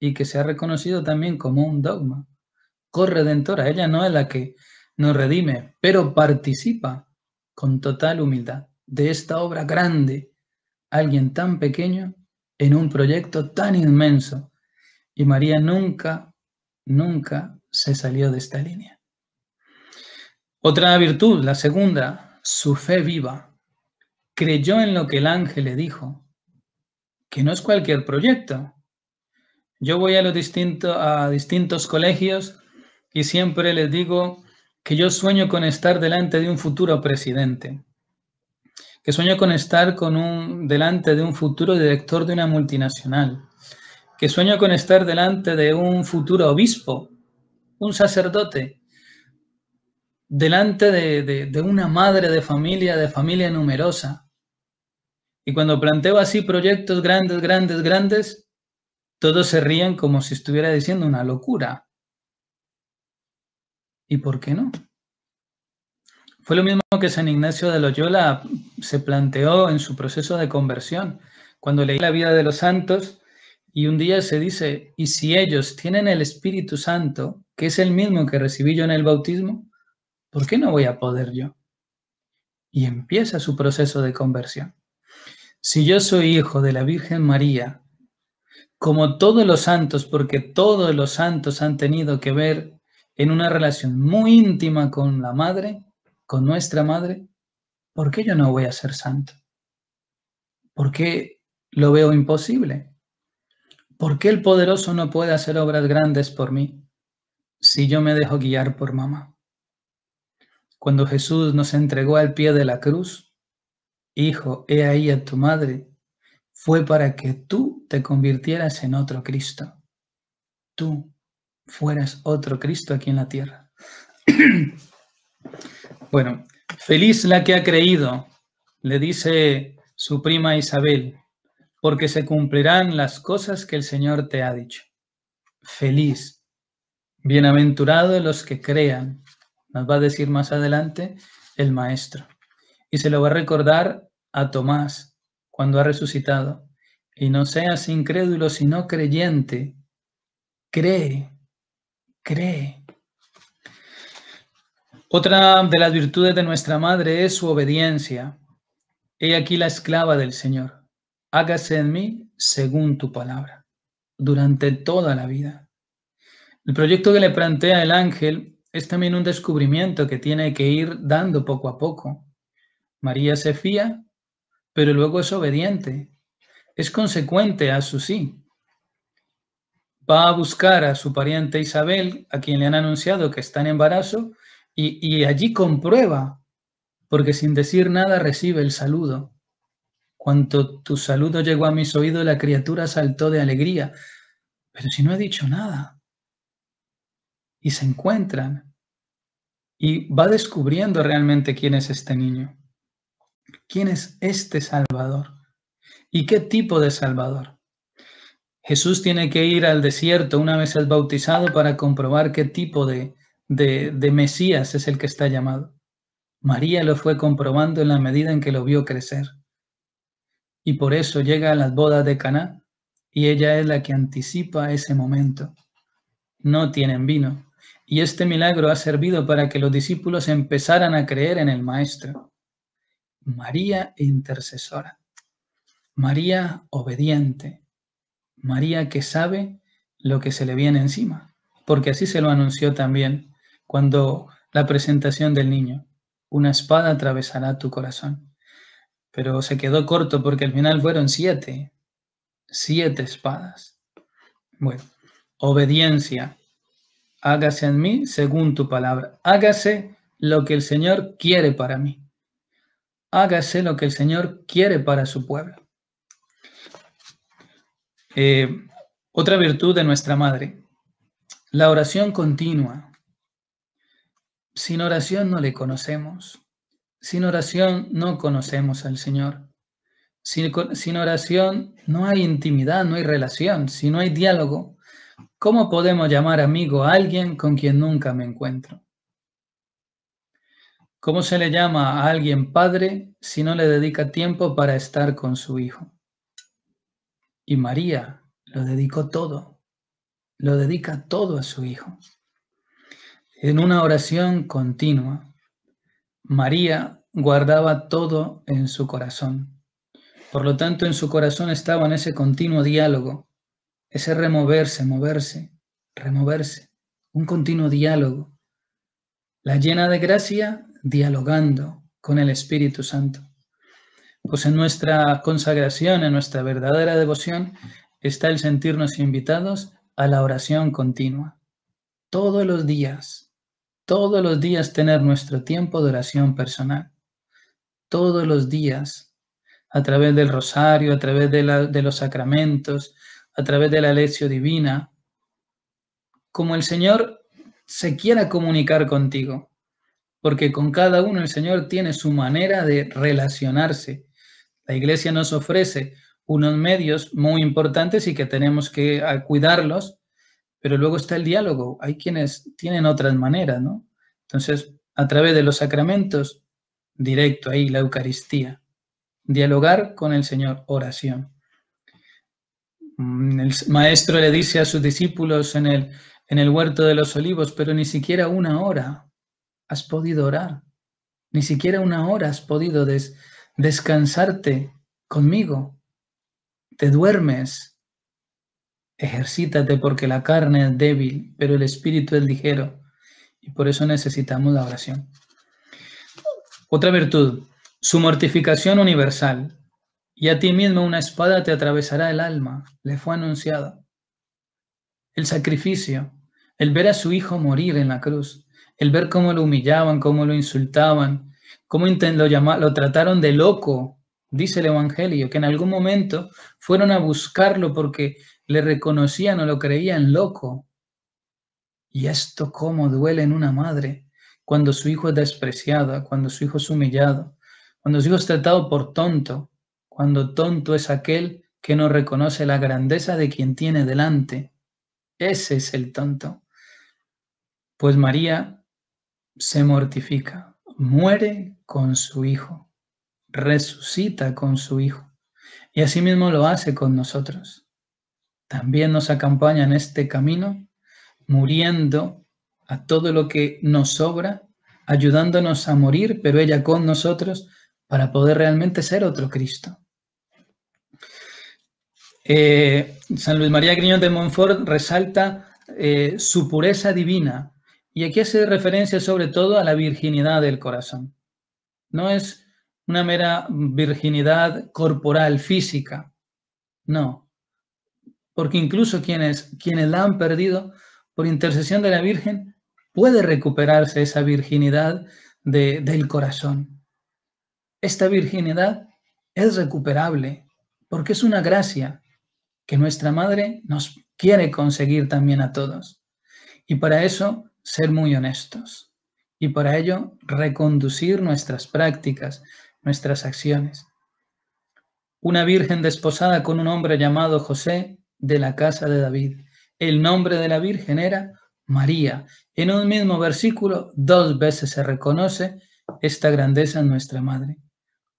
y que sea reconocido también como un dogma. Corredentora, ella no es la que nos redime, pero participa con total humildad de esta obra grande. Alguien tan pequeño en un proyecto tan inmenso. Y María nunca, nunca se salió de esta línea. Otra virtud, la segunda, su fe viva. Creyó en lo que el ángel le dijo, que no es cualquier proyecto. Yo voy a los a distintos colegios y siempre les digo que yo sueño con estar delante de un futuro presidente que sueño con estar con un, delante de un futuro director de una multinacional, que sueño con estar delante de un futuro obispo, un sacerdote, delante de, de una madre de familia, de familia numerosa. Y cuando planteo así proyectos grandes, grandes, grandes, todos se ríen como si estuviera diciendo una locura. ¿Y por qué no? Fue lo mismo que San Ignacio de Loyola se planteó en su proceso de conversión, cuando leí la vida de los santos y un día se dice, ¿y si ellos tienen el Espíritu Santo, que es el mismo que recibí yo en el bautismo, por qué no voy a poder yo? Y empieza su proceso de conversión. Si yo soy hijo de la Virgen María, como todos los santos, porque todos los santos han tenido que ver en una relación muy íntima con la Madre, con nuestra madre, ¿por qué yo no voy a ser santo? ¿Por qué lo veo imposible? ¿Por qué el poderoso no puede hacer obras grandes por mí si yo me dejo guiar por mamá? Cuando Jesús nos entregó al pie de la cruz, Hijo, he ahí a tu madre, fue para que tú te convirtieras en otro Cristo. Tú fueras otro Cristo aquí en la tierra. Bueno, feliz la que ha creído, le dice su prima Isabel, porque se cumplirán las cosas que el Señor te ha dicho. Feliz, bienaventurado los que crean, nos va a decir más adelante el Maestro. Y se lo va a recordar a Tomás cuando ha resucitado. Y no seas incrédulo, sino creyente. Cree, cree. Otra de las virtudes de nuestra madre es su obediencia. He aquí la esclava del Señor. Hágase en mí según tu palabra, durante toda la vida. El proyecto que le plantea el ángel es también un descubrimiento que tiene que ir dando poco a poco. María se fía, pero luego es obediente, es consecuente a su sí. Va a buscar a su pariente Isabel, a quien le han anunciado que está en embarazo, y, allí comprueba, porque sin decir nada recibe el saludo. Cuanto tu saludo llegó a mis oídos, la criatura saltó de alegría. Pero si no he dicho nada. Y se encuentran. Y va descubriendo realmente quién es este niño. ¿Quién es este Salvador? ¿Y qué tipo de Salvador? Jesús tiene que ir al desierto una vez es bautizado para comprobar qué tipo de, de, Mesías es el que está llamado. María lo fue comprobando en la medida en que lo vio crecer. Y por eso llega a las bodas de Caná y ella es la que anticipa ese momento. No tienen vino. Y este milagro ha servido para que los discípulos empezaran a creer en el Maestro. María intercesora. María obediente. María que sabe lo que se le viene encima. Porque así se lo anunció también cuando la presentación del niño, una espada atravesará tu corazón. Pero se quedó corto porque al final fueron siete, siete espadas. Bueno, obediencia. Hágase en mí según tu palabra. Hágase lo que el Señor quiere para mí. Hágase lo que el Señor quiere para su pueblo. Eh, otra virtud de nuestra madre, la oración continua. Sin oración no le conocemos. Sin oración no conocemos al Señor. Sin, oración no hay intimidad, no hay relación, si no hay diálogo. ¿Cómo podemos llamar amigo a alguien con quien nunca me encuentro? ¿Cómo se le llama a alguien padre si no le dedica tiempo para estar con su hijo? Y María lo dedicó todo, lo dedica todo a su hijo. En una oración continua, María guardaba todo en su corazón. Por lo tanto, en su corazón estaba en ese continuo diálogo, ese removerse, moverse, removerse, un continuo diálogo. La llena de gracia dialogando con el Espíritu Santo. Pues en nuestra consagración, en nuestra verdadera devoción, está el sentirnos invitados a la oración continua. Todos los días, todos los días tener nuestro tiempo de oración personal. Todos los días, a través del rosario, a través de, los sacramentos, a través de la lección divina, como el Señor se quiera comunicar contigo, porque con cada uno el Señor tiene su manera de relacionarse. La iglesia nos ofrece unos medios muy importantes y que tenemos que cuidarlos pero luego está el diálogo, hay quienes tienen otras maneras, ¿no? Entonces, a través de los sacramentos, directo ahí, la Eucaristía, dialogar con el Señor, oración. Mm, el maestro le dice a sus discípulos en el, en el huerto de los olivos, pero ni siquiera una hora has podido orar, ni siquiera una hora has podido descansarte conmigo, te duermes, Ejercítate porque la carne es débil, pero el espíritu es ligero. Y por eso necesitamos la oración. Otra virtud, su mortificación universal. Y a ti mismo una espada te atravesará el alma, le fue anunciada. El sacrificio, el ver a su hijo morir en la cruz, el ver cómo lo humillaban, cómo lo insultaban, cómo lo, lo trataron de loco, dice el Evangelio, que en algún momento fueron a buscarlo porque le reconocían o lo creían loco. Y esto cómo duele en una madre cuando su hijo es despreciado, cuando su hijo es humillado, cuando su hijo es tratado por tonto, cuando tonto es aquel que no reconoce la grandeza de quien tiene delante. Ese es el tonto. Pues María se mortifica, muere con su hijo, resucita con su hijo. Y asimismo lo hace con nosotros también nos acompaña en este camino, muriendo a todo lo que nos sobra, ayudándonos a morir, pero ella con nosotros, para poder realmente ser otro Cristo. Eh, San Luis María Griñón de Montfort resalta eh, su pureza divina, y aquí hace referencia sobre todo a la virginidad del corazón. No es una mera virginidad corporal, física, no, porque incluso quienes, quienes la han perdido por intercesión de la Virgen, puede recuperarse esa virginidad del corazón. Esta virginidad es recuperable porque es una gracia que nuestra Madre nos quiere conseguir también a todos. Y para eso, ser muy honestos. Y para ello, reconducir nuestras prácticas, nuestras acciones. Una virgen desposada con un hombre llamado José de la casa de David. El nombre de la Virgen era María. En un mismo versículo dos veces se reconoce esta grandeza en nuestra Madre.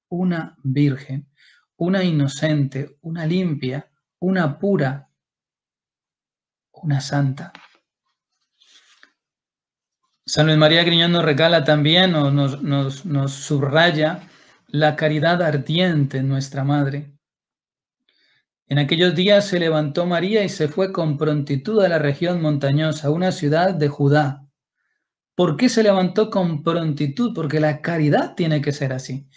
Una virgen, una inocente, una limpia, una pura, una santa. San Luis María Griñón nos regala también o nos, nos subraya la caridad ardiente en nuestra Madre. En aquellos días se levantó María y se fue con prontitud a la región montañosa, una ciudad de Judá. ¿Por qué se levantó con prontitud? Porque la caridad tiene que ser así.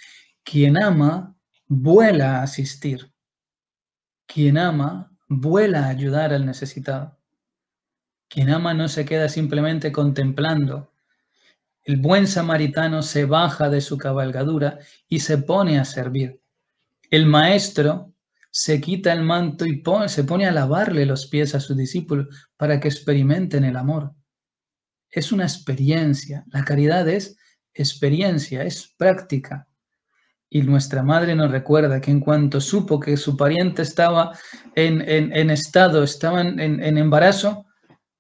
Quien ama, vuela a asistir. Quien ama, vuela a ayudar al necesitado. Quien ama no se queda simplemente contemplando. El buen samaritano se baja de su cabalgadura y se pone a servir. El maestro se quita el manto y se pone a lavarle los pies a su discípulo para que experimenten el amor. Es una experiencia. La caridad es experiencia, es práctica. Y nuestra madre nos recuerda que en cuanto supo que su pariente estaba en, estado, estaba en, embarazo,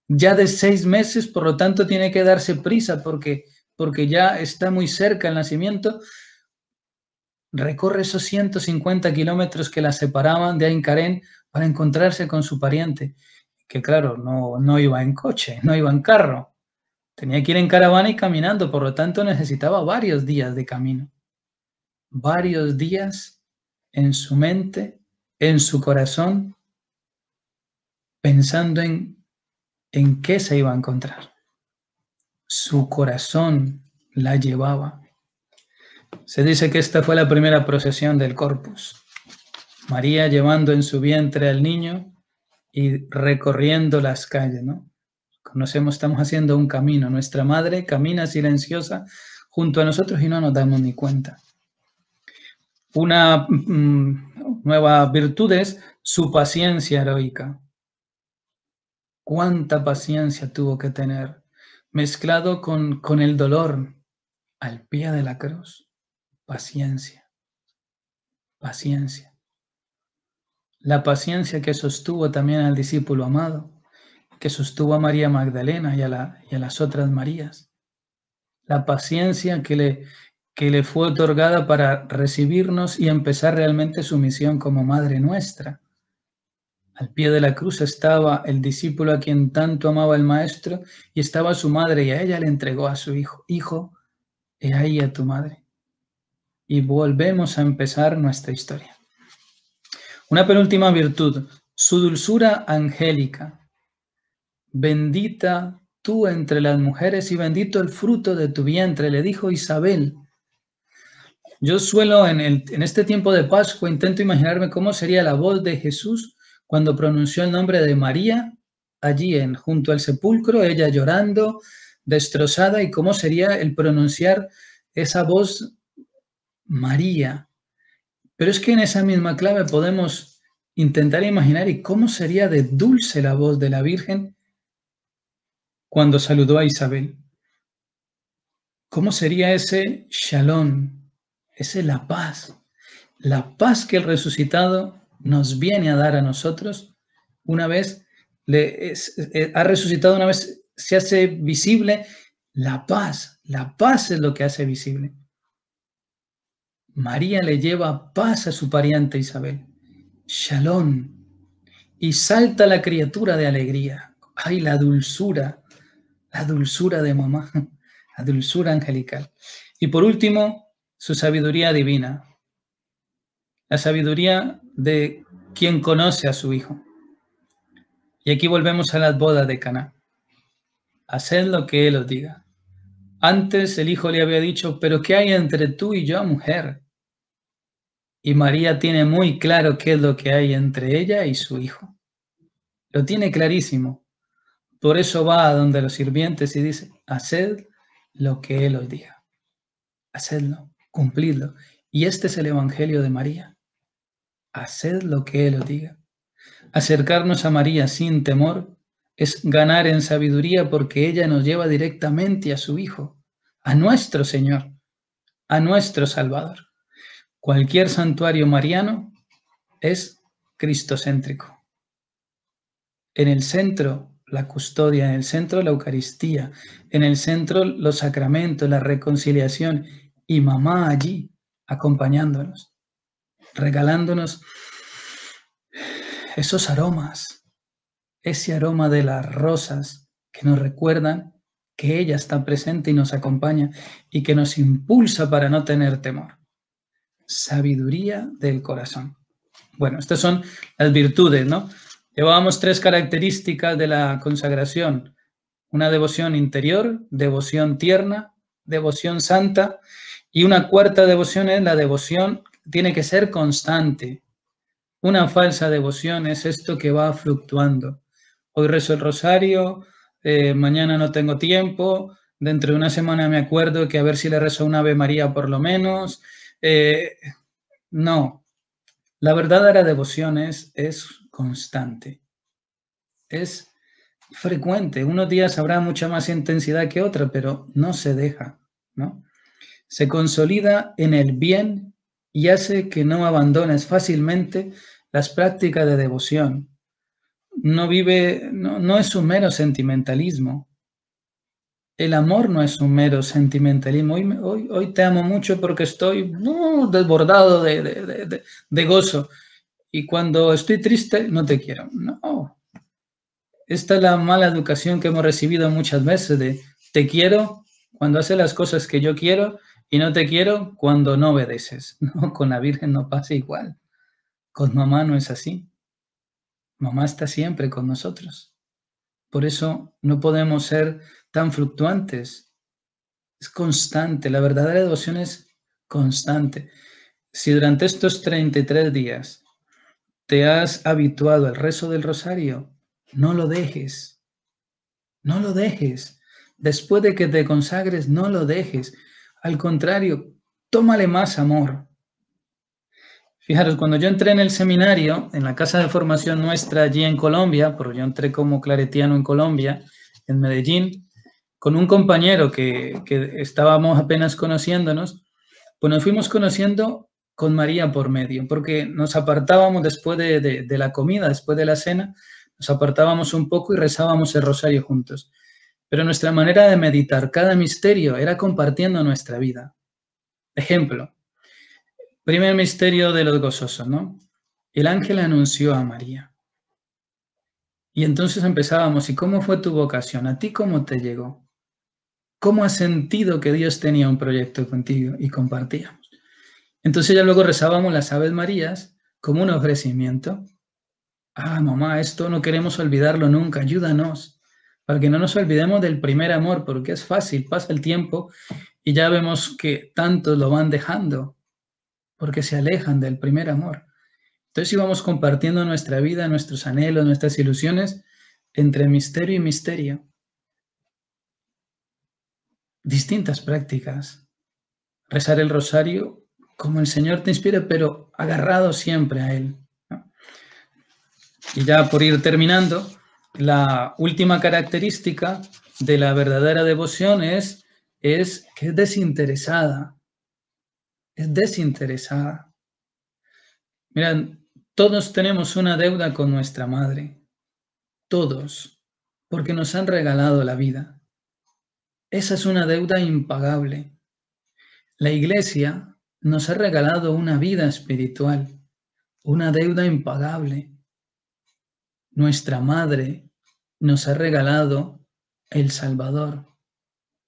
ya de seis meses, por lo tanto tiene que darse prisa porque, porque ya está muy cerca el nacimiento, recorre esos 150 kilómetros que la separaban de Aincarén para encontrarse con su pariente, que claro, no, no iba en coche, no iba en carro, tenía que ir en caravana y caminando, por lo tanto necesitaba varios días de camino, varios días en su mente, en su corazón, pensando en, en qué se iba a encontrar. Su corazón la llevaba se dice que esta fue la primera procesión del Corpus. María llevando en su vientre al niño y recorriendo las calles, ¿no? Conocemos, estamos haciendo un camino. Nuestra madre camina silenciosa junto a nosotros y no nos damos ni cuenta. Una mm, nueva virtud es su paciencia heroica. Cuánta paciencia tuvo que tener, mezclado con el dolor al pie de la cruz paciencia, paciencia. La paciencia que sostuvo también al discípulo amado, que sostuvo a María Magdalena y a, las otras Marías. La paciencia que le, que le fue otorgada para recibirnos y empezar realmente su misión como Madre nuestra. Al pie de la cruz estaba el discípulo a quien tanto amaba el Maestro y estaba su madre y a ella le entregó a su hijo, Hijo, he ahí a tu madre y volvemos a empezar nuestra historia. Una penúltima virtud, su dulzura angélica. Bendita tú entre las mujeres y bendito el fruto de tu vientre, le dijo Isabel. Yo suelo en, en este tiempo de Pascua, intento imaginarme cómo sería la voz de Jesús cuando pronunció el nombre de María allí en, junto al sepulcro, ella llorando, destrozada, y cómo sería el pronunciar esa voz María. Pero es que en esa misma clave podemos intentar imaginar y cómo sería de dulce la voz de la Virgen cuando saludó a Isabel. ¿Cómo sería ese shalom? Ese la paz. La paz que el resucitado nos viene a dar a nosotros una vez le, eh, ha resucitado, una vez se hace visible la paz. La paz es lo que hace visible. María le lleva paz a su pariente Isabel. Shalom. Y salta la criatura de alegría. ¡Ay, la dulzura! La dulzura de mamá, la dulzura angelical. Y por último, su sabiduría divina. La sabiduría de quien conoce a su hijo. Y aquí volvemos a las bodas de Caná. Haced lo que él os diga. Antes el hijo le había dicho, pero ¿qué hay entre tú y yo, mujer? Y María tiene muy claro qué es lo que hay entre ella y su hijo. Lo tiene clarísimo. Por eso va a donde los sirvientes y dice, haced lo que Él os diga. Hacedlo, cumplidlo. Y este es el Evangelio de María. Haced lo que Él os diga. Acercarnos a María sin temor es ganar en sabiduría porque ella nos lleva directamente a su Hijo, a nuestro Señor, a nuestro Salvador. Cualquier santuario mariano es cristocéntrico. En el centro, la custodia, en el centro, la Eucaristía, en el centro, los sacramentos, la reconciliación y mamá allí acompañándonos, regalándonos esos aromas, ese aroma de las rosas que nos recuerdan que ella está presente y nos acompaña y que nos impulsa para no tener temor sabiduría del corazón. Bueno, estas son las virtudes, ¿no? Llevábamos tres características de la consagración. Una devoción interior, devoción tierna, devoción santa y una cuarta devoción es la devoción tiene que ser constante. Una falsa devoción es esto que va fluctuando. Hoy rezo el rosario, eh, mañana no tengo tiempo, dentro de una semana me acuerdo que a ver si le rezo una Ave María por lo menos, eh, no, la verdadera devoción es, constante, es frecuente. Unos días habrá mucha más intensidad que otra, pero no se deja, ¿no? Se consolida en el bien y hace que no abandones fácilmente las prácticas de devoción. No vive, no es un mero sentimentalismo, el amor no es un mero sentimentalismo. Hoy, te amo mucho porque estoy desbordado de, gozo. Y cuando estoy triste, no te quiero. No. Esta es la mala educación que hemos recibido muchas veces de te quiero cuando haces las cosas que yo quiero y no te quiero cuando no obedeces. No, con la Virgen no pasa igual. Con mamá no es así. Mamá está siempre con nosotros. Por eso no podemos ser tan fluctuantes. Es constante, la verdadera devoción es constante. Si durante estos 33 días te has habituado al rezo del rosario, no lo dejes. No lo dejes. Después de que te consagres, no lo dejes. Al contrario, tómale más amor. Fijaros, cuando yo entré en el seminario, en la casa de formación nuestra allí en Colombia, porque yo entré como claretiano en Colombia, en Medellín, con un compañero que, estábamos apenas conociéndonos, pues nos fuimos conociendo con María por medio, porque nos apartábamos después de, de, la comida, después de la cena, nos apartábamos un poco y rezábamos el rosario juntos. Pero nuestra manera de meditar cada misterio era compartiendo nuestra vida. Ejemplo, primer misterio de los gozosos, ¿no? El ángel anunció a María. Y entonces empezábamos, ¿y cómo fue tu vocación? ¿A ti cómo te llegó? cómo has sentido que Dios tenía un proyecto contigo y compartíamos. Entonces ya luego rezábamos las Aves Marías como un ofrecimiento. Ah, mamá, esto no queremos olvidarlo nunca, ayúdanos, para que no nos olvidemos del primer amor, porque es fácil, pasa el tiempo y ya vemos que tantos lo van dejando, porque se alejan del primer amor. Entonces íbamos compartiendo nuestra vida, nuestros anhelos, nuestras ilusiones entre misterio y misterio distintas prácticas. Rezar el rosario como el Señor te inspire, pero agarrado siempre a Él. Y ya por ir terminando, la última característica de la verdadera devoción es, es que es desinteresada. Es desinteresada. Miren, todos tenemos una deuda con nuestra madre. Todos. Porque nos han regalado la vida. Esa es una deuda impagable. La Iglesia nos ha regalado una vida espiritual, una deuda impagable. Nuestra Madre nos ha regalado el Salvador,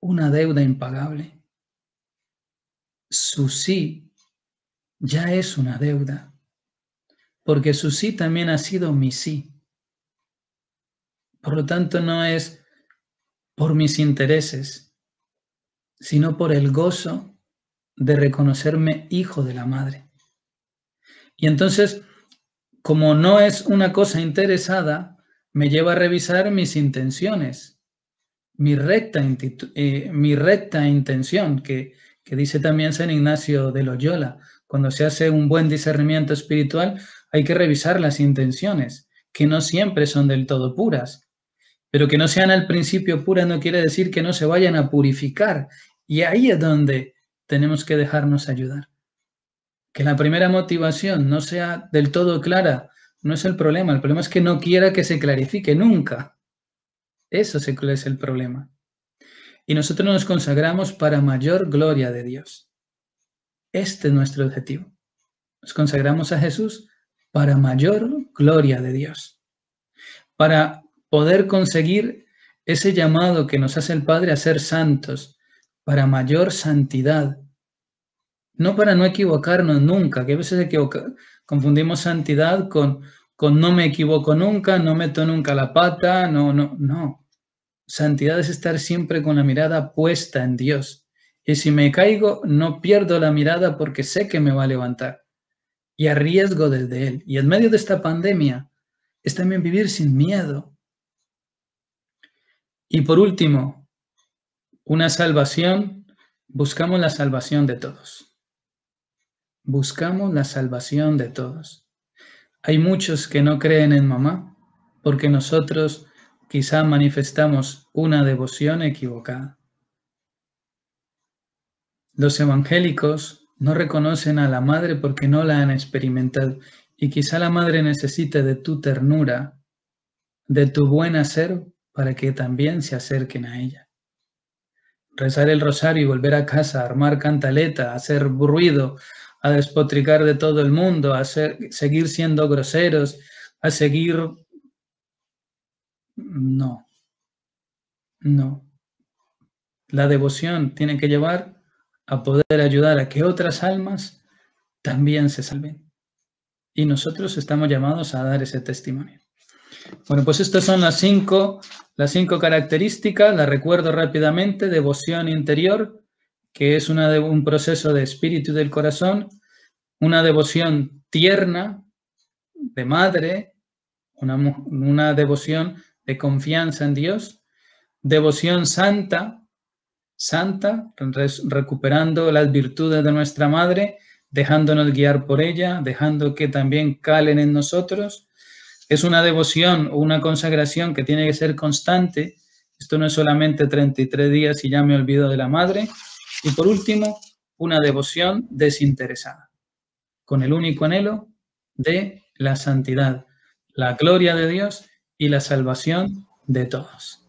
una deuda impagable. Su sí ya es una deuda, porque su sí también ha sido mi sí. Por lo tanto, no es por mis intereses, sino por el gozo de reconocerme hijo de la madre. Y entonces, como no es una cosa interesada, me lleva a revisar mis intenciones, mi recta, eh, mi recta intención, que, que dice también San Ignacio de Loyola. Cuando se hace un buen discernimiento espiritual, hay que revisar las intenciones, que no siempre son del todo puras. Pero que no sean al principio pura no quiere decir que no se vayan a purificar. Y ahí es donde tenemos que dejarnos ayudar. Que la primera motivación no sea del todo clara no es el problema. El problema es que no quiera que se clarifique nunca. Eso es el problema. Y nosotros nos consagramos para mayor gloria de Dios. Este es nuestro objetivo. Nos consagramos a Jesús para mayor gloria de Dios. Para poder conseguir ese llamado que nos hace el Padre a ser santos, para mayor santidad. No para no equivocarnos nunca, que a veces confundimos santidad con, con no me equivoco nunca, no meto nunca la pata, no, no, no. Santidad es estar siempre con la mirada puesta en Dios. Y si me caigo, no pierdo la mirada porque sé que me va a levantar. Y arriesgo desde Él. Y en medio de esta pandemia es también vivir sin miedo, y por último, una salvación, buscamos la salvación de todos. Buscamos la salvación de todos. Hay muchos que no creen en mamá porque nosotros quizá manifestamos una devoción equivocada. Los evangélicos no reconocen a la madre porque no la han experimentado y quizá la madre necesite de tu ternura, de tu buen hacer para que también se acerquen a ella. Rezar el rosario y volver a casa, armar cantaleta, hacer ruido, a despotricar de todo el mundo, a seguir siendo groseros, a seguir... No, no. La devoción tiene que llevar a poder ayudar a que otras almas también se salven. Y nosotros estamos llamados a dar ese testimonio. Bueno, pues estas son las cinco, las cinco características, La recuerdo rápidamente, devoción interior, que es un proceso de espíritu del corazón, una devoción tierna, de madre, una, devoción de confianza en Dios, devoción santa, santa, recuperando las virtudes de nuestra madre, dejándonos guiar por ella, dejando que también calen en nosotros, es una devoción o una consagración que tiene que ser constante. Esto no es solamente 33 días y ya me olvido de la madre. Y por último, una devoción desinteresada, con el único anhelo de la santidad, la gloria de Dios y la salvación de todos.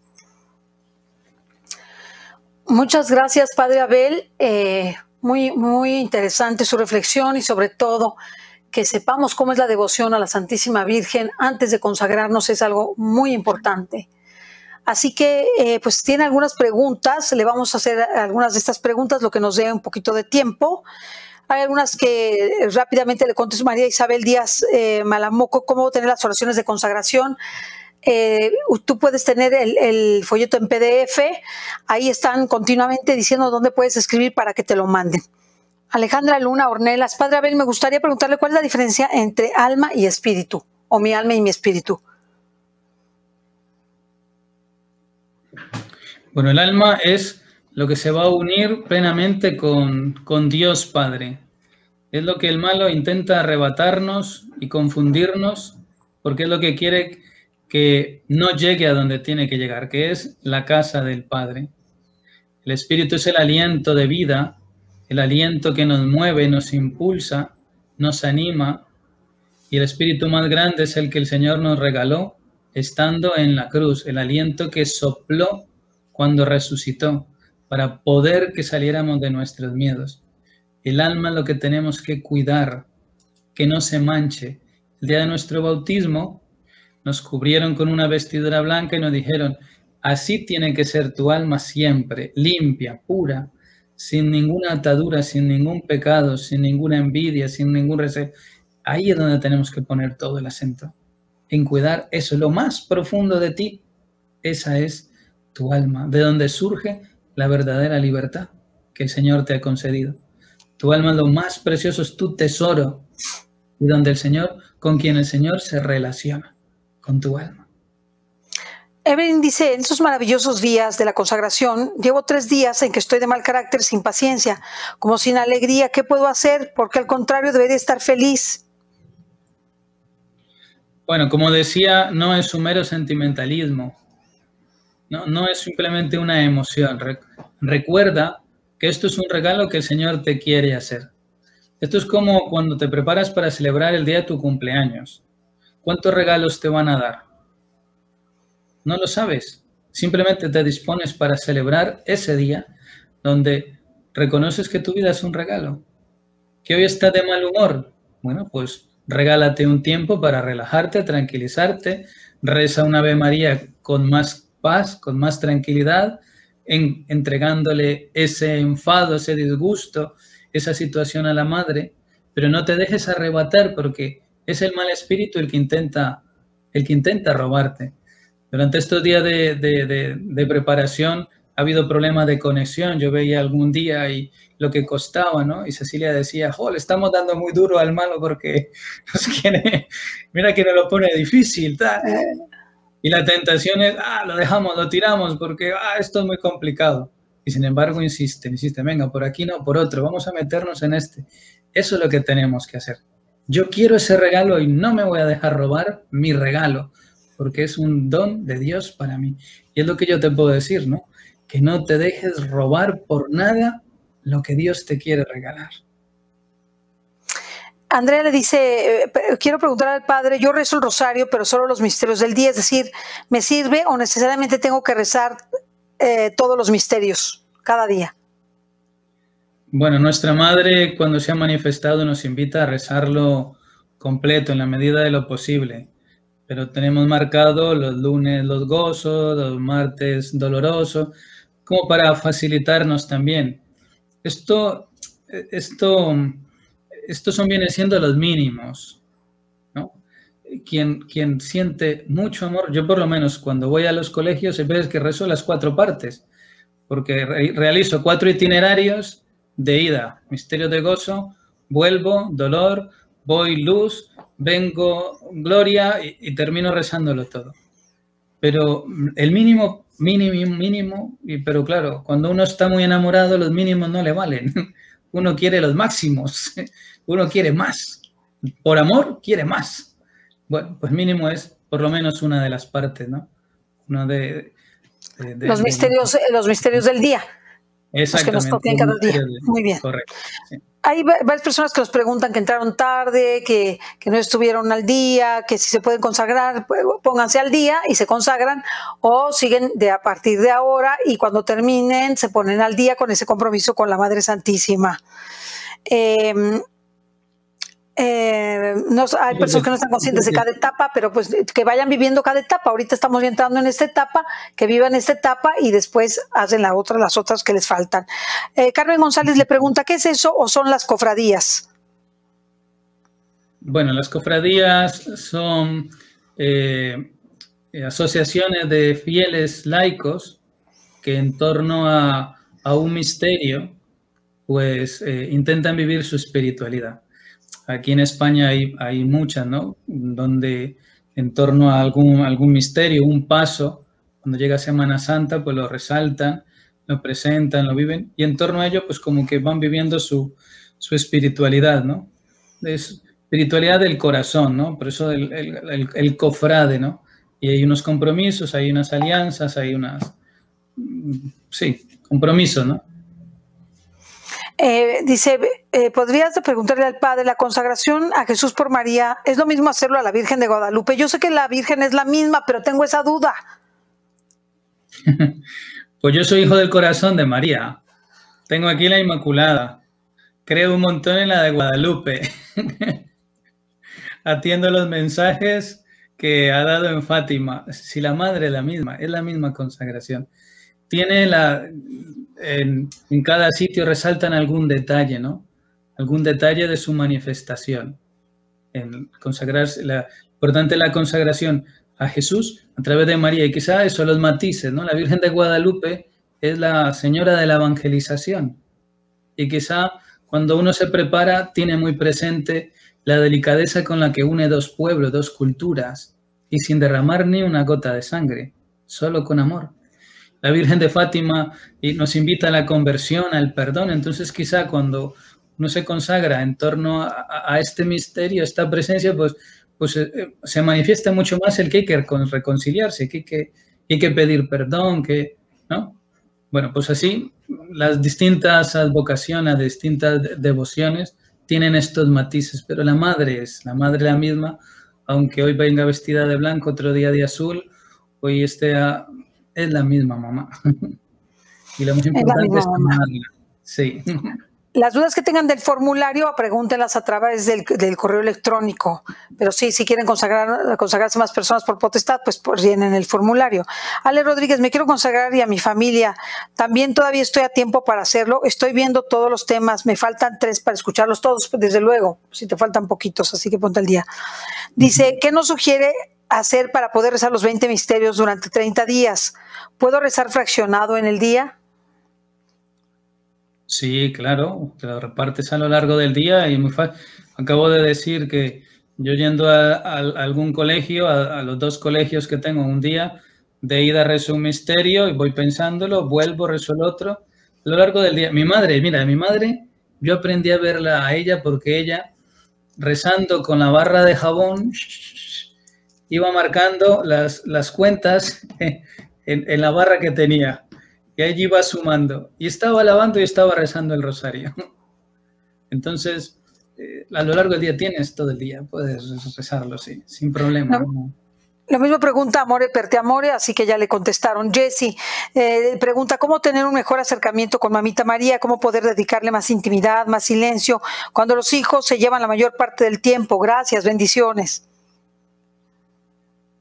Muchas gracias, Padre Abel. Eh, muy, muy interesante su reflexión y sobre todo que sepamos cómo es la devoción a la Santísima Virgen antes de consagrarnos es algo muy importante. Así que, eh, pues tiene algunas preguntas, le vamos a hacer algunas de estas preguntas, lo que nos dé un poquito de tiempo. Hay algunas que rápidamente le contesto María Isabel Díaz eh, Malamoco, cómo tener las oraciones de consagración. Eh, tú puedes tener el, folleto en PDF, ahí están continuamente diciendo dónde puedes escribir para que te lo manden. Alejandra Luna Ornelas, Padre Abel, me gustaría preguntarle cuál es la diferencia entre alma y espíritu, o mi alma y mi espíritu. Bueno, el alma es lo que se va a unir plenamente con, con Dios Padre. Es lo que el malo intenta arrebatarnos y confundirnos, porque es lo que quiere que no llegue a donde tiene que llegar, que es la casa del Padre. El espíritu es el aliento de vida el aliento que nos mueve, nos impulsa, nos anima y el espíritu más grande es el que el Señor nos regaló estando en la cruz, el aliento que sopló cuando resucitó para poder que saliéramos de nuestros miedos. El alma lo que tenemos que cuidar, que no se manche. El día de nuestro bautismo nos cubrieron con una vestidura blanca y nos dijeron, así tiene que ser tu alma siempre, limpia, pura, sin ninguna atadura, sin ningún pecado, sin ninguna envidia, sin ningún recelo. Ahí es donde tenemos que poner todo el acento, en cuidar eso, lo más profundo de ti, esa es tu alma, de donde surge la verdadera libertad que el Señor te ha concedido. Tu alma lo más precioso es tu tesoro y donde el Señor, con quien el Señor se relaciona, con tu alma. Evelyn dice, en esos maravillosos días de la consagración, llevo tres días en que estoy de mal carácter, sin paciencia, como sin alegría. ¿Qué puedo hacer? Porque al contrario, debería estar feliz. Bueno, como decía, no es un mero sentimentalismo. No, no es simplemente una emoción. recuerda que esto es un regalo que el Señor te quiere hacer. Esto es como cuando te preparas para celebrar el día de tu cumpleaños. ¿Cuántos regalos te van a dar? No lo sabes. Simplemente te dispones para celebrar ese día donde reconoces que tu vida es un regalo. Que hoy está de mal humor. Bueno, pues regálate un tiempo para relajarte, tranquilizarte. Reza una Ave María con más paz, con más tranquilidad, entregándole ese enfado, ese disgusto, esa situación a la madre. Pero no te dejes arrebatar porque es el mal espíritu el que intenta, el que intenta robarte. Durante estos días de, preparación ha habido problemas de conexión. Yo veía algún día y lo que costaba, ¿no? Y Cecilia decía, jo, le estamos dando muy duro al malo porque nos quiere, mira que nos lo pone difícil, tal. Eh. Y la tentación es, ah, lo dejamos, lo tiramos porque, ah, esto es muy complicado. Y sin embargo insiste, insiste, venga, por aquí no, por otro, vamos a meternos en este. Eso es lo que tenemos que hacer. Yo quiero ese regalo y no me voy a dejar robar mi regalo porque es un don de Dios para mí. Y es lo que yo te puedo decir, ¿no? Que no te dejes robar por nada lo que Dios te quiere regalar. Andrea le dice, eh, quiero preguntar al padre, yo rezo el rosario, pero solo los misterios del día, es decir, ¿me sirve o necesariamente tengo que rezar eh, todos los misterios cada día? Bueno, nuestra madre cuando se ha manifestado nos invita a rezarlo completo en la medida de lo posible pero tenemos marcado los lunes los gozos, los martes doloroso como para facilitarnos también. Esto, esto, estos son vienen siendo los mínimos, ¿no? Quien, quien siente mucho amor, yo por lo menos cuando voy a los colegios, se ve que rezo las cuatro partes, porque realizo cuatro itinerarios de ida, misterio de gozo, vuelvo, dolor, voy, luz, vengo, gloria, y, termino rezándolo todo. Pero el mínimo, mínimo, mínimo, y, pero claro, cuando uno está muy enamorado, los mínimos no le valen. Uno quiere los máximos, uno quiere más. Por amor, quiere más. Bueno, pues mínimo es por lo menos una de las partes, ¿no? los, misterios, los misterios del día que nos cada día. Muy bien. Hay varias personas que nos preguntan que entraron tarde, que, no estuvieron al día, que si se pueden consagrar, pues, pónganse al día y se consagran, o siguen de a partir de ahora y cuando terminen se ponen al día con ese compromiso con la Madre Santísima. Em, eh, no, hay personas que no están conscientes de cada etapa, pero pues que vayan viviendo cada etapa. Ahorita estamos entrando en esta etapa, que vivan esta etapa y después hacen la otra, las otras que les faltan. Eh, Carmen González le pregunta, ¿qué es eso o son las cofradías? Bueno, las cofradías son eh, asociaciones de fieles laicos que en torno a, a un misterio, pues intentan vivir su espiritualidad. Aquí en España hay, hay muchas, ¿no? Donde en torno a algún, algún misterio, un paso, cuando llega Semana Santa, pues lo resaltan, lo presentan, lo viven, y en torno a ello, pues como que van viviendo su, su espiritualidad, ¿no? Es espiritualidad del corazón, ¿no? Por eso el, cofrade, ¿no? Y hay unos compromisos, hay unas alianzas, hay unas, mm, sí, compromiso, ¿no? Eh, dice, eh, ¿podrías preguntarle al Padre la consagración a Jesús por María? ¿Es lo mismo hacerlo a la Virgen de Guadalupe? Yo sé que la Virgen es la misma, pero tengo esa duda. Pues yo soy hijo del corazón de María. Tengo aquí la Inmaculada. Creo un montón en la de Guadalupe. Atiendo los mensajes que ha dado en Fátima. Si la madre es la misma, es la misma consagración. Tiene la, en, cada sitio resaltan algún detalle, ¿no? Algún detalle de su manifestación. En consagrarse, la, importante la consagración a Jesús a través de María. Y quizá eso los matices, ¿no? La Virgen de Guadalupe es la señora de la evangelización. Y quizá cuando uno se prepara tiene muy presente la delicadeza con la que une dos pueblos, dos culturas, y sin derramar ni una gota de sangre, solo con amor la Virgen de Fátima y nos invita a la conversión, al perdón. Entonces quizá cuando uno se consagra en torno a, este misterio, esta presencia, pues, pues eh, se manifiesta mucho más el que hay que reconciliarse, que hay que, hay que pedir perdón, que, ¿no? Bueno, pues así las distintas advocaciones, las distintas devociones tienen estos matices, pero la madre es la madre la misma, aunque hoy venga vestida de blanco, otro día de azul, hoy esté es la misma mamá. y lo más importante es, es Sí. Las dudas que tengan del formulario, pregúntenlas a través del, correo electrónico. Pero sí, si quieren consagrar, consagrarse más personas por potestad, pues, pues llenen el formulario. Ale Rodríguez, me quiero consagrar y a mi familia. También todavía estoy a tiempo para hacerlo. Estoy viendo todos los temas. Me faltan tres para escucharlos todos, desde luego, si te faltan poquitos, así que ponte al día. Dice, ¿qué nos sugiere hacer para poder rezar los 20 misterios durante 30 días? ¿Puedo rezar fraccionado en el día? Sí, claro, te lo repartes a lo largo del día y muy fácil. Acabo de decir que yo yendo a, algún colegio, a, los dos colegios que tengo un día, de ida rezo un misterio y voy pensándolo, vuelvo, rezo el otro, a lo largo del día. Mi madre, mira, mi madre, yo aprendí a verla a ella porque ella rezando con la barra de jabón iba marcando las, las cuentas en, la barra que tenía. Y allí iba sumando. Y estaba lavando y estaba rezando el rosario. Entonces, eh, a lo largo del día tienes todo el día, puedes rezarlo, sí, sin problema. lo La misma pregunta Amore Perte Amore, así que ya le contestaron. Jesse eh, pregunta, ¿cómo tener un mejor acercamiento con mamita María? ¿Cómo poder dedicarle más intimidad, más silencio, cuando los hijos se llevan la mayor parte del tiempo? Gracias, bendiciones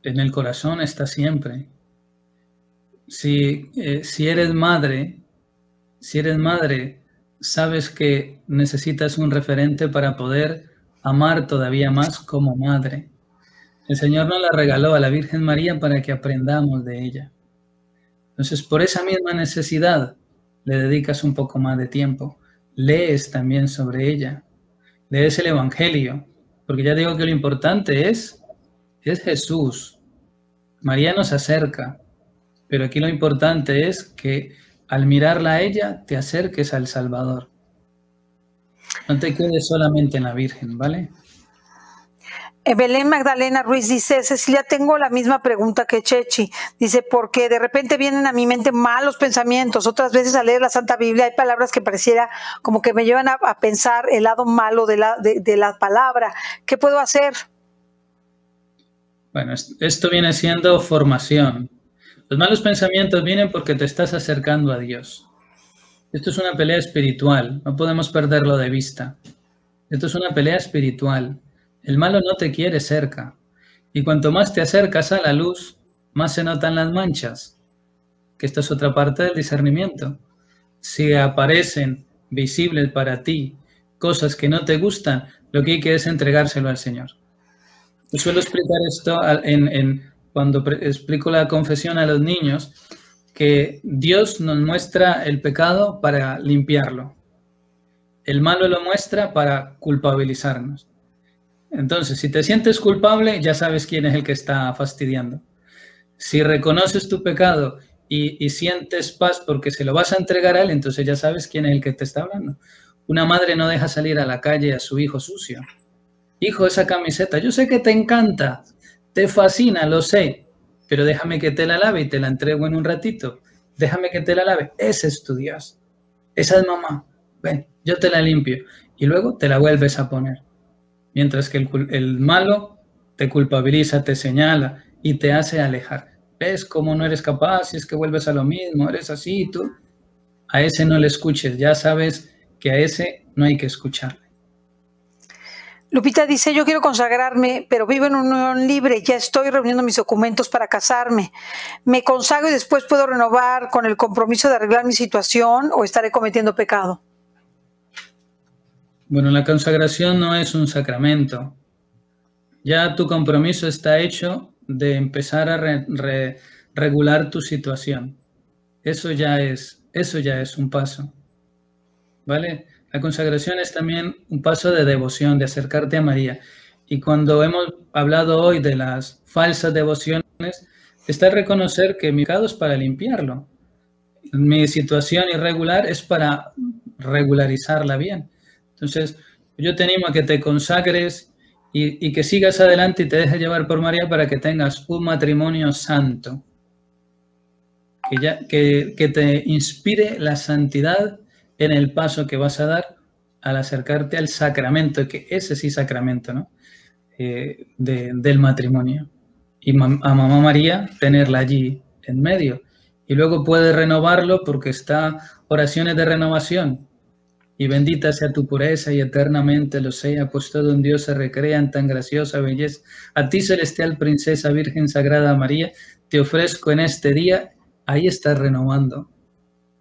en el corazón está siempre. Si, eh, si eres madre, si eres madre, sabes que necesitas un referente para poder amar todavía más como madre. El Señor nos la regaló a la Virgen María para que aprendamos de ella. Entonces, por esa misma necesidad, le dedicas un poco más de tiempo. Lees también sobre ella. Lees el Evangelio. Porque ya digo que lo importante es es Jesús. María nos acerca, pero aquí lo importante es que al mirarla a ella te acerques al Salvador. No te quedes solamente en la Virgen, ¿vale? Belén Magdalena Ruiz dice, Cecilia, tengo la misma pregunta que Chechi. Dice, porque de repente vienen a mi mente malos pensamientos. Otras veces al leer la Santa Biblia hay palabras que pareciera como que me llevan a, pensar el lado malo de la, de la palabra. ¿Qué puedo hacer? Bueno, esto viene siendo formación. Los malos pensamientos vienen porque te estás acercando a Dios. Esto es una pelea espiritual, no podemos perderlo de vista. Esto es una pelea espiritual. El malo no te quiere cerca. Y cuanto más te acercas a la luz, más se notan las manchas. Que esta es otra parte del discernimiento. Si aparecen visibles para ti cosas que no te gustan, lo que hay que es entregárselo al Señor. Yo suelo explicar esto en, cuando explico la confesión a los niños, que Dios nos muestra el pecado para limpiarlo. El malo lo muestra para culpabilizarnos. Entonces, si te sientes culpable, ya sabes quién es el que está fastidiando. Si reconoces tu pecado y, y, sientes paz porque se lo vas a entregar a él, entonces ya sabes quién es el que te está hablando. Una madre no deja salir a la calle a su hijo sucio hijo, esa camiseta, yo sé que te encanta, te fascina, lo sé, pero déjame que te la lave y te la entrego en un ratito. Déjame que te la lave. Ese es tu Dios. Esa es mamá. Ven, yo te la limpio. Y luego te la vuelves a poner. Mientras que el, malo te culpabiliza, te señala y te hace alejar. ¿Ves cómo no eres capaz? Si es que vuelves a lo mismo, eres así tú. A ese no le escuches. Ya sabes que a ese no hay que escucharle. Lupita dice, yo quiero consagrarme, pero vivo en unión libre, ya estoy reuniendo mis documentos para casarme. Me consagro y después puedo renovar con el compromiso de arreglar mi situación o estaré cometiendo pecado. Bueno, la consagración no es un sacramento. Ya tu compromiso está hecho de empezar a regular tu situación. Eso ya es, eso ya es un paso. ¿Vale? La consagración es también un paso de devoción, de acercarte a María. Y cuando hemos hablado hoy de las falsas devociones, está reconocer que mi pecado es para limpiarlo. Mi situación irregular es para regularizarla bien. Entonces, yo te animo a que te consagres y, que sigas adelante y te dejes llevar por María para que tengas un matrimonio santo, que, ya, que te inspire la santidad en el paso que vas a dar al acercarte al sacramento, que ese sí sacramento, ¿no? Eh, del matrimonio. Y a Mamá María tenerla allí en medio. Y luego puede renovarlo porque está oraciones de renovación. Y bendita sea tu pureza y eternamente lo sea, pues todo en Dios se recrea en tan graciosa belleza. A ti, celestial princesa, Virgen Sagrada María, te ofrezco en este día. Ahí estás renovando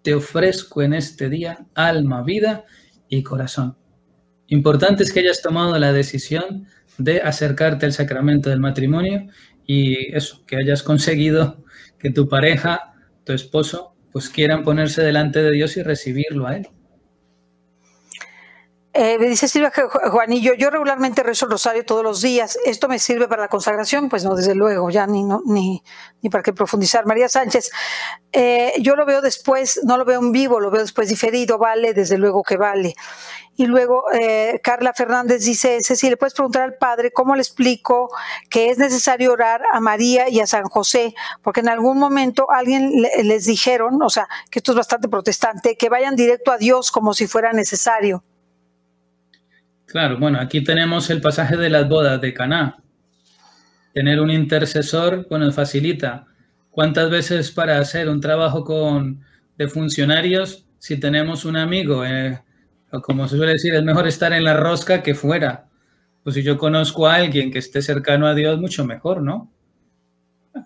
te ofrezco en este día alma, vida y corazón. Importante es que hayas tomado la decisión de acercarte al sacramento del matrimonio y eso, que hayas conseguido que tu pareja, tu esposo, pues quieran ponerse delante de Dios y recibirlo a Él. Eh, me dice Silvia Juanillo, yo regularmente rezo el rosario todos los días. ¿Esto me sirve para la consagración? Pues no, desde luego, ya ni, ni, ni, para qué profundizar. María Sánchez, eh, yo lo veo después, no lo veo en vivo, lo veo después diferido, vale, desde luego que vale. Y luego eh, Carla Fernández dice, si le puedes preguntar al padre cómo le explico que es necesario orar a María y a San José, porque en algún momento alguien les dijeron, o sea, que esto es bastante protestante, que vayan directo a Dios como si fuera necesario. Claro, bueno, aquí tenemos el pasaje de las bodas de Caná. Tener un intercesor, bueno, facilita. ¿Cuántas veces para hacer un trabajo con, de funcionarios, si tenemos un amigo, eh, como se suele decir, es mejor estar en la rosca que fuera? Pues si yo conozco a alguien que esté cercano a Dios, mucho mejor, ¿no?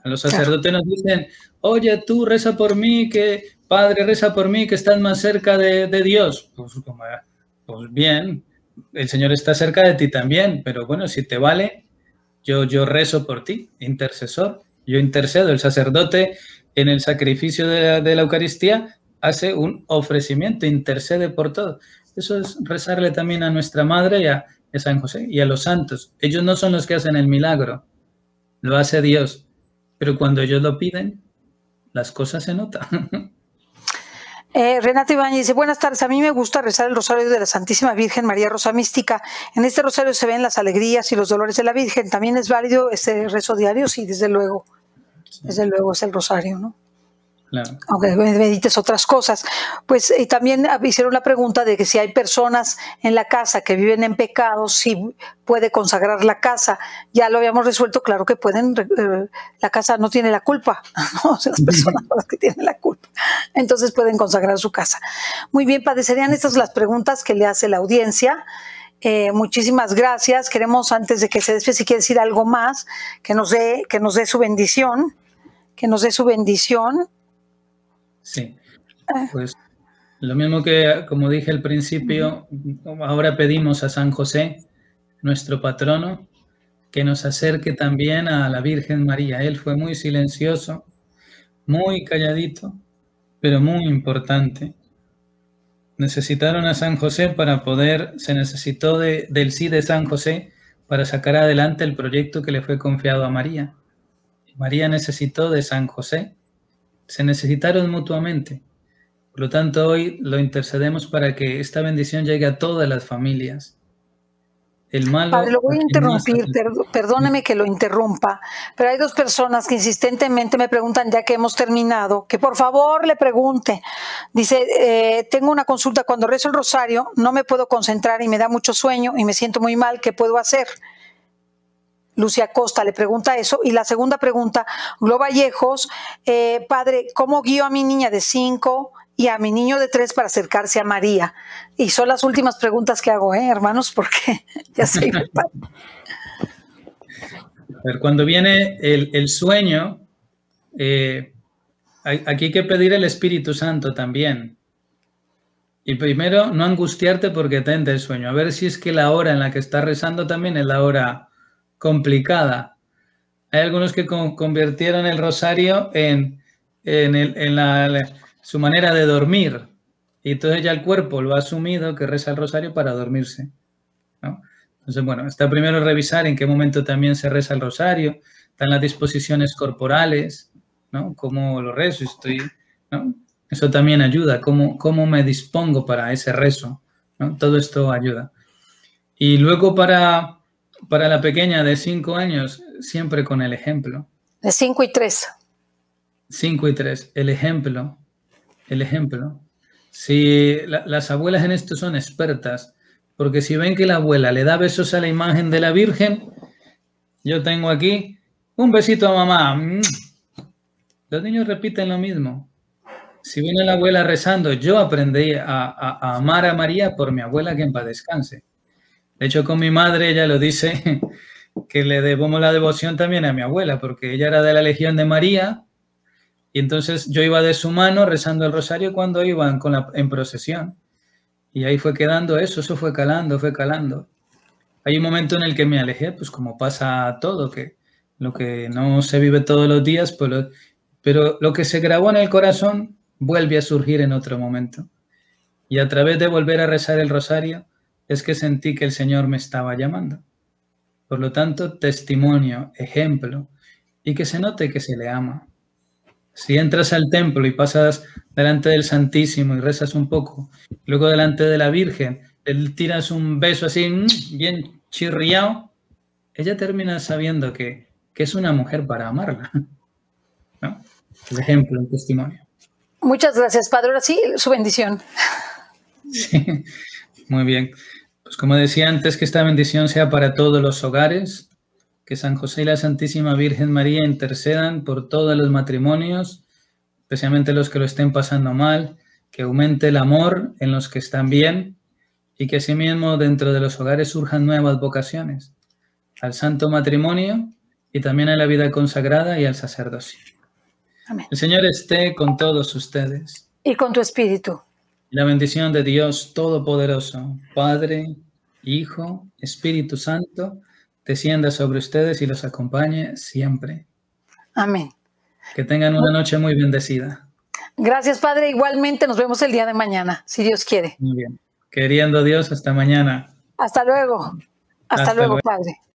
los sacerdotes nos dicen, oye, tú reza por mí, que Padre reza por mí, que estás más cerca de, Dios. Pues, pues bien, el Señor está cerca de ti también, pero bueno, si te vale, yo, yo rezo por ti, intercesor, yo intercedo. El sacerdote en el sacrificio de la, Eucaristía hace un ofrecimiento, intercede por todo. Eso es rezarle también a nuestra madre y a San José y a los santos. Ellos no son los que hacen el milagro, lo hace Dios. Pero cuando ellos lo piden, las cosas se notan. Eh, Renata Ibañez dice, buenas tardes, a mí me gusta rezar el rosario de la Santísima Virgen María Rosa Mística. En este rosario se ven las alegrías y los dolores de la Virgen. ¿También es válido este rezo diario? Sí, desde luego. Desde luego es el rosario, ¿no? Aunque medites otras cosas. Pues y eh, también hicieron la pregunta de que si hay personas en la casa que viven en pecado, si puede consagrar la casa. Ya lo habíamos resuelto, claro que pueden, eh, la casa no tiene la culpa, ¿no? las personas son las que tienen la culpa. Entonces pueden consagrar su casa. Muy bien, padecerían estas las preguntas que le hace la audiencia. Eh, muchísimas gracias. Queremos, antes de que se despide, si quiere decir algo más, que nos dé, que nos dé su bendición, que nos dé su bendición. Sí. Ah. Pues lo mismo que, como dije al principio, ahora pedimos a San José, nuestro patrono, que nos acerque también a la Virgen María. Él fue muy silencioso, muy calladito, pero muy importante. Necesitaron a San José para poder, se necesitó del sí de San José para sacar adelante el proyecto que le fue confiado a María. María necesitó de San José se necesitaron mutuamente. Por lo tanto, hoy lo intercedemos para que esta bendición llegue a todas las familias. El malo, Padre, lo voy a interrumpir, perdóneme que lo interrumpa, pero hay dos personas que insistentemente me preguntan, ya que hemos terminado, que por favor le pregunte. Dice, eh, tengo una consulta, cuando rezo el rosario no me puedo concentrar y me da mucho sueño y me siento muy mal, ¿qué puedo hacer? Lucía Costa le pregunta eso. Y la segunda pregunta, Globallejos, eh, padre, ¿cómo guío a mi niña de cinco y a mi niño de tres para acercarse a María? Y son las últimas preguntas que hago, ¿eh, hermanos, porque ya soy Pero cuando viene el, sueño, eh, aquí hay que pedir el Espíritu Santo también. Y primero, no angustiarte porque te entra el sueño. A ver si es que la hora en la que estás rezando también es la hora complicada. Hay algunos que convirtieron el rosario en, en, en su manera de dormir. Y entonces ya el cuerpo lo ha asumido que reza el rosario para dormirse. Entonces, bueno, está primero revisar en qué momento también se reza el rosario. Están las disposiciones corporales, ¿no? Cómo lo rezo, estoy, Eso también ayuda, cómo, cómo me dispongo para ese rezo, Todo esto ayuda. Y luego para para la pequeña de 5 años, siempre con el ejemplo. De 5 y 3. 5 y 3, el ejemplo. El ejemplo. Si las abuelas en esto son expertas, porque si ven que la abuela le da besos a la imagen de la Virgen, yo tengo aquí un besito a mamá. Mm. Los niños repiten lo mismo. Si viene la abuela rezando, yo aprendí a, a amar a María por mi abuela que en paz descanse. De hecho, con mi madre ella lo dice, que le debemos la devoción también a mi abuela, porque ella era de la Legión de María, y entonces yo iba de su mano rezando el rosario cuando iban con la, en procesión. Y ahí fue quedando eso, eso fue calando, fue calando. Hay un momento en el que me alejé, pues como pasa todo, que lo que no se vive todos los días, pues, pero lo que se grabó en el corazón vuelve a surgir en otro momento. Y a través de volver a rezar el rosario, es que sentí que el Señor me estaba llamando. Por lo tanto, testimonio, ejemplo, y que se note que se le ama. Si entras al templo y pasas delante del Santísimo y rezas un poco, luego delante de la Virgen, le tiras un beso así, mm, bien chirriado, ella termina sabiendo que, es una mujer para amarla. ejemplo, el testimonio. Muchas gracias, Padre. Ahora sí, su bendición. Sí, muy bien. Pues como decía antes, que esta bendición sea para todos los hogares, que San José y la Santísima Virgen María intercedan por todos los matrimonios, especialmente los que lo estén pasando mal, que aumente el amor en los que están bien y que asimismo dentro de los hogares surjan nuevas vocaciones al santo matrimonio y también a la vida consagrada y al sacerdocio. Amén. El Señor esté con todos ustedes. Y con tu espíritu. La bendición de Dios Todopoderoso, Padre, Hijo, Espíritu Santo, descienda sobre ustedes y los acompañe siempre. Amén. Que tengan una noche muy bendecida. Gracias, Padre. Igualmente nos vemos el día de mañana, si Dios quiere. Muy bien. Queriendo Dios, hasta mañana. Hasta luego. Hasta, luego, Padre.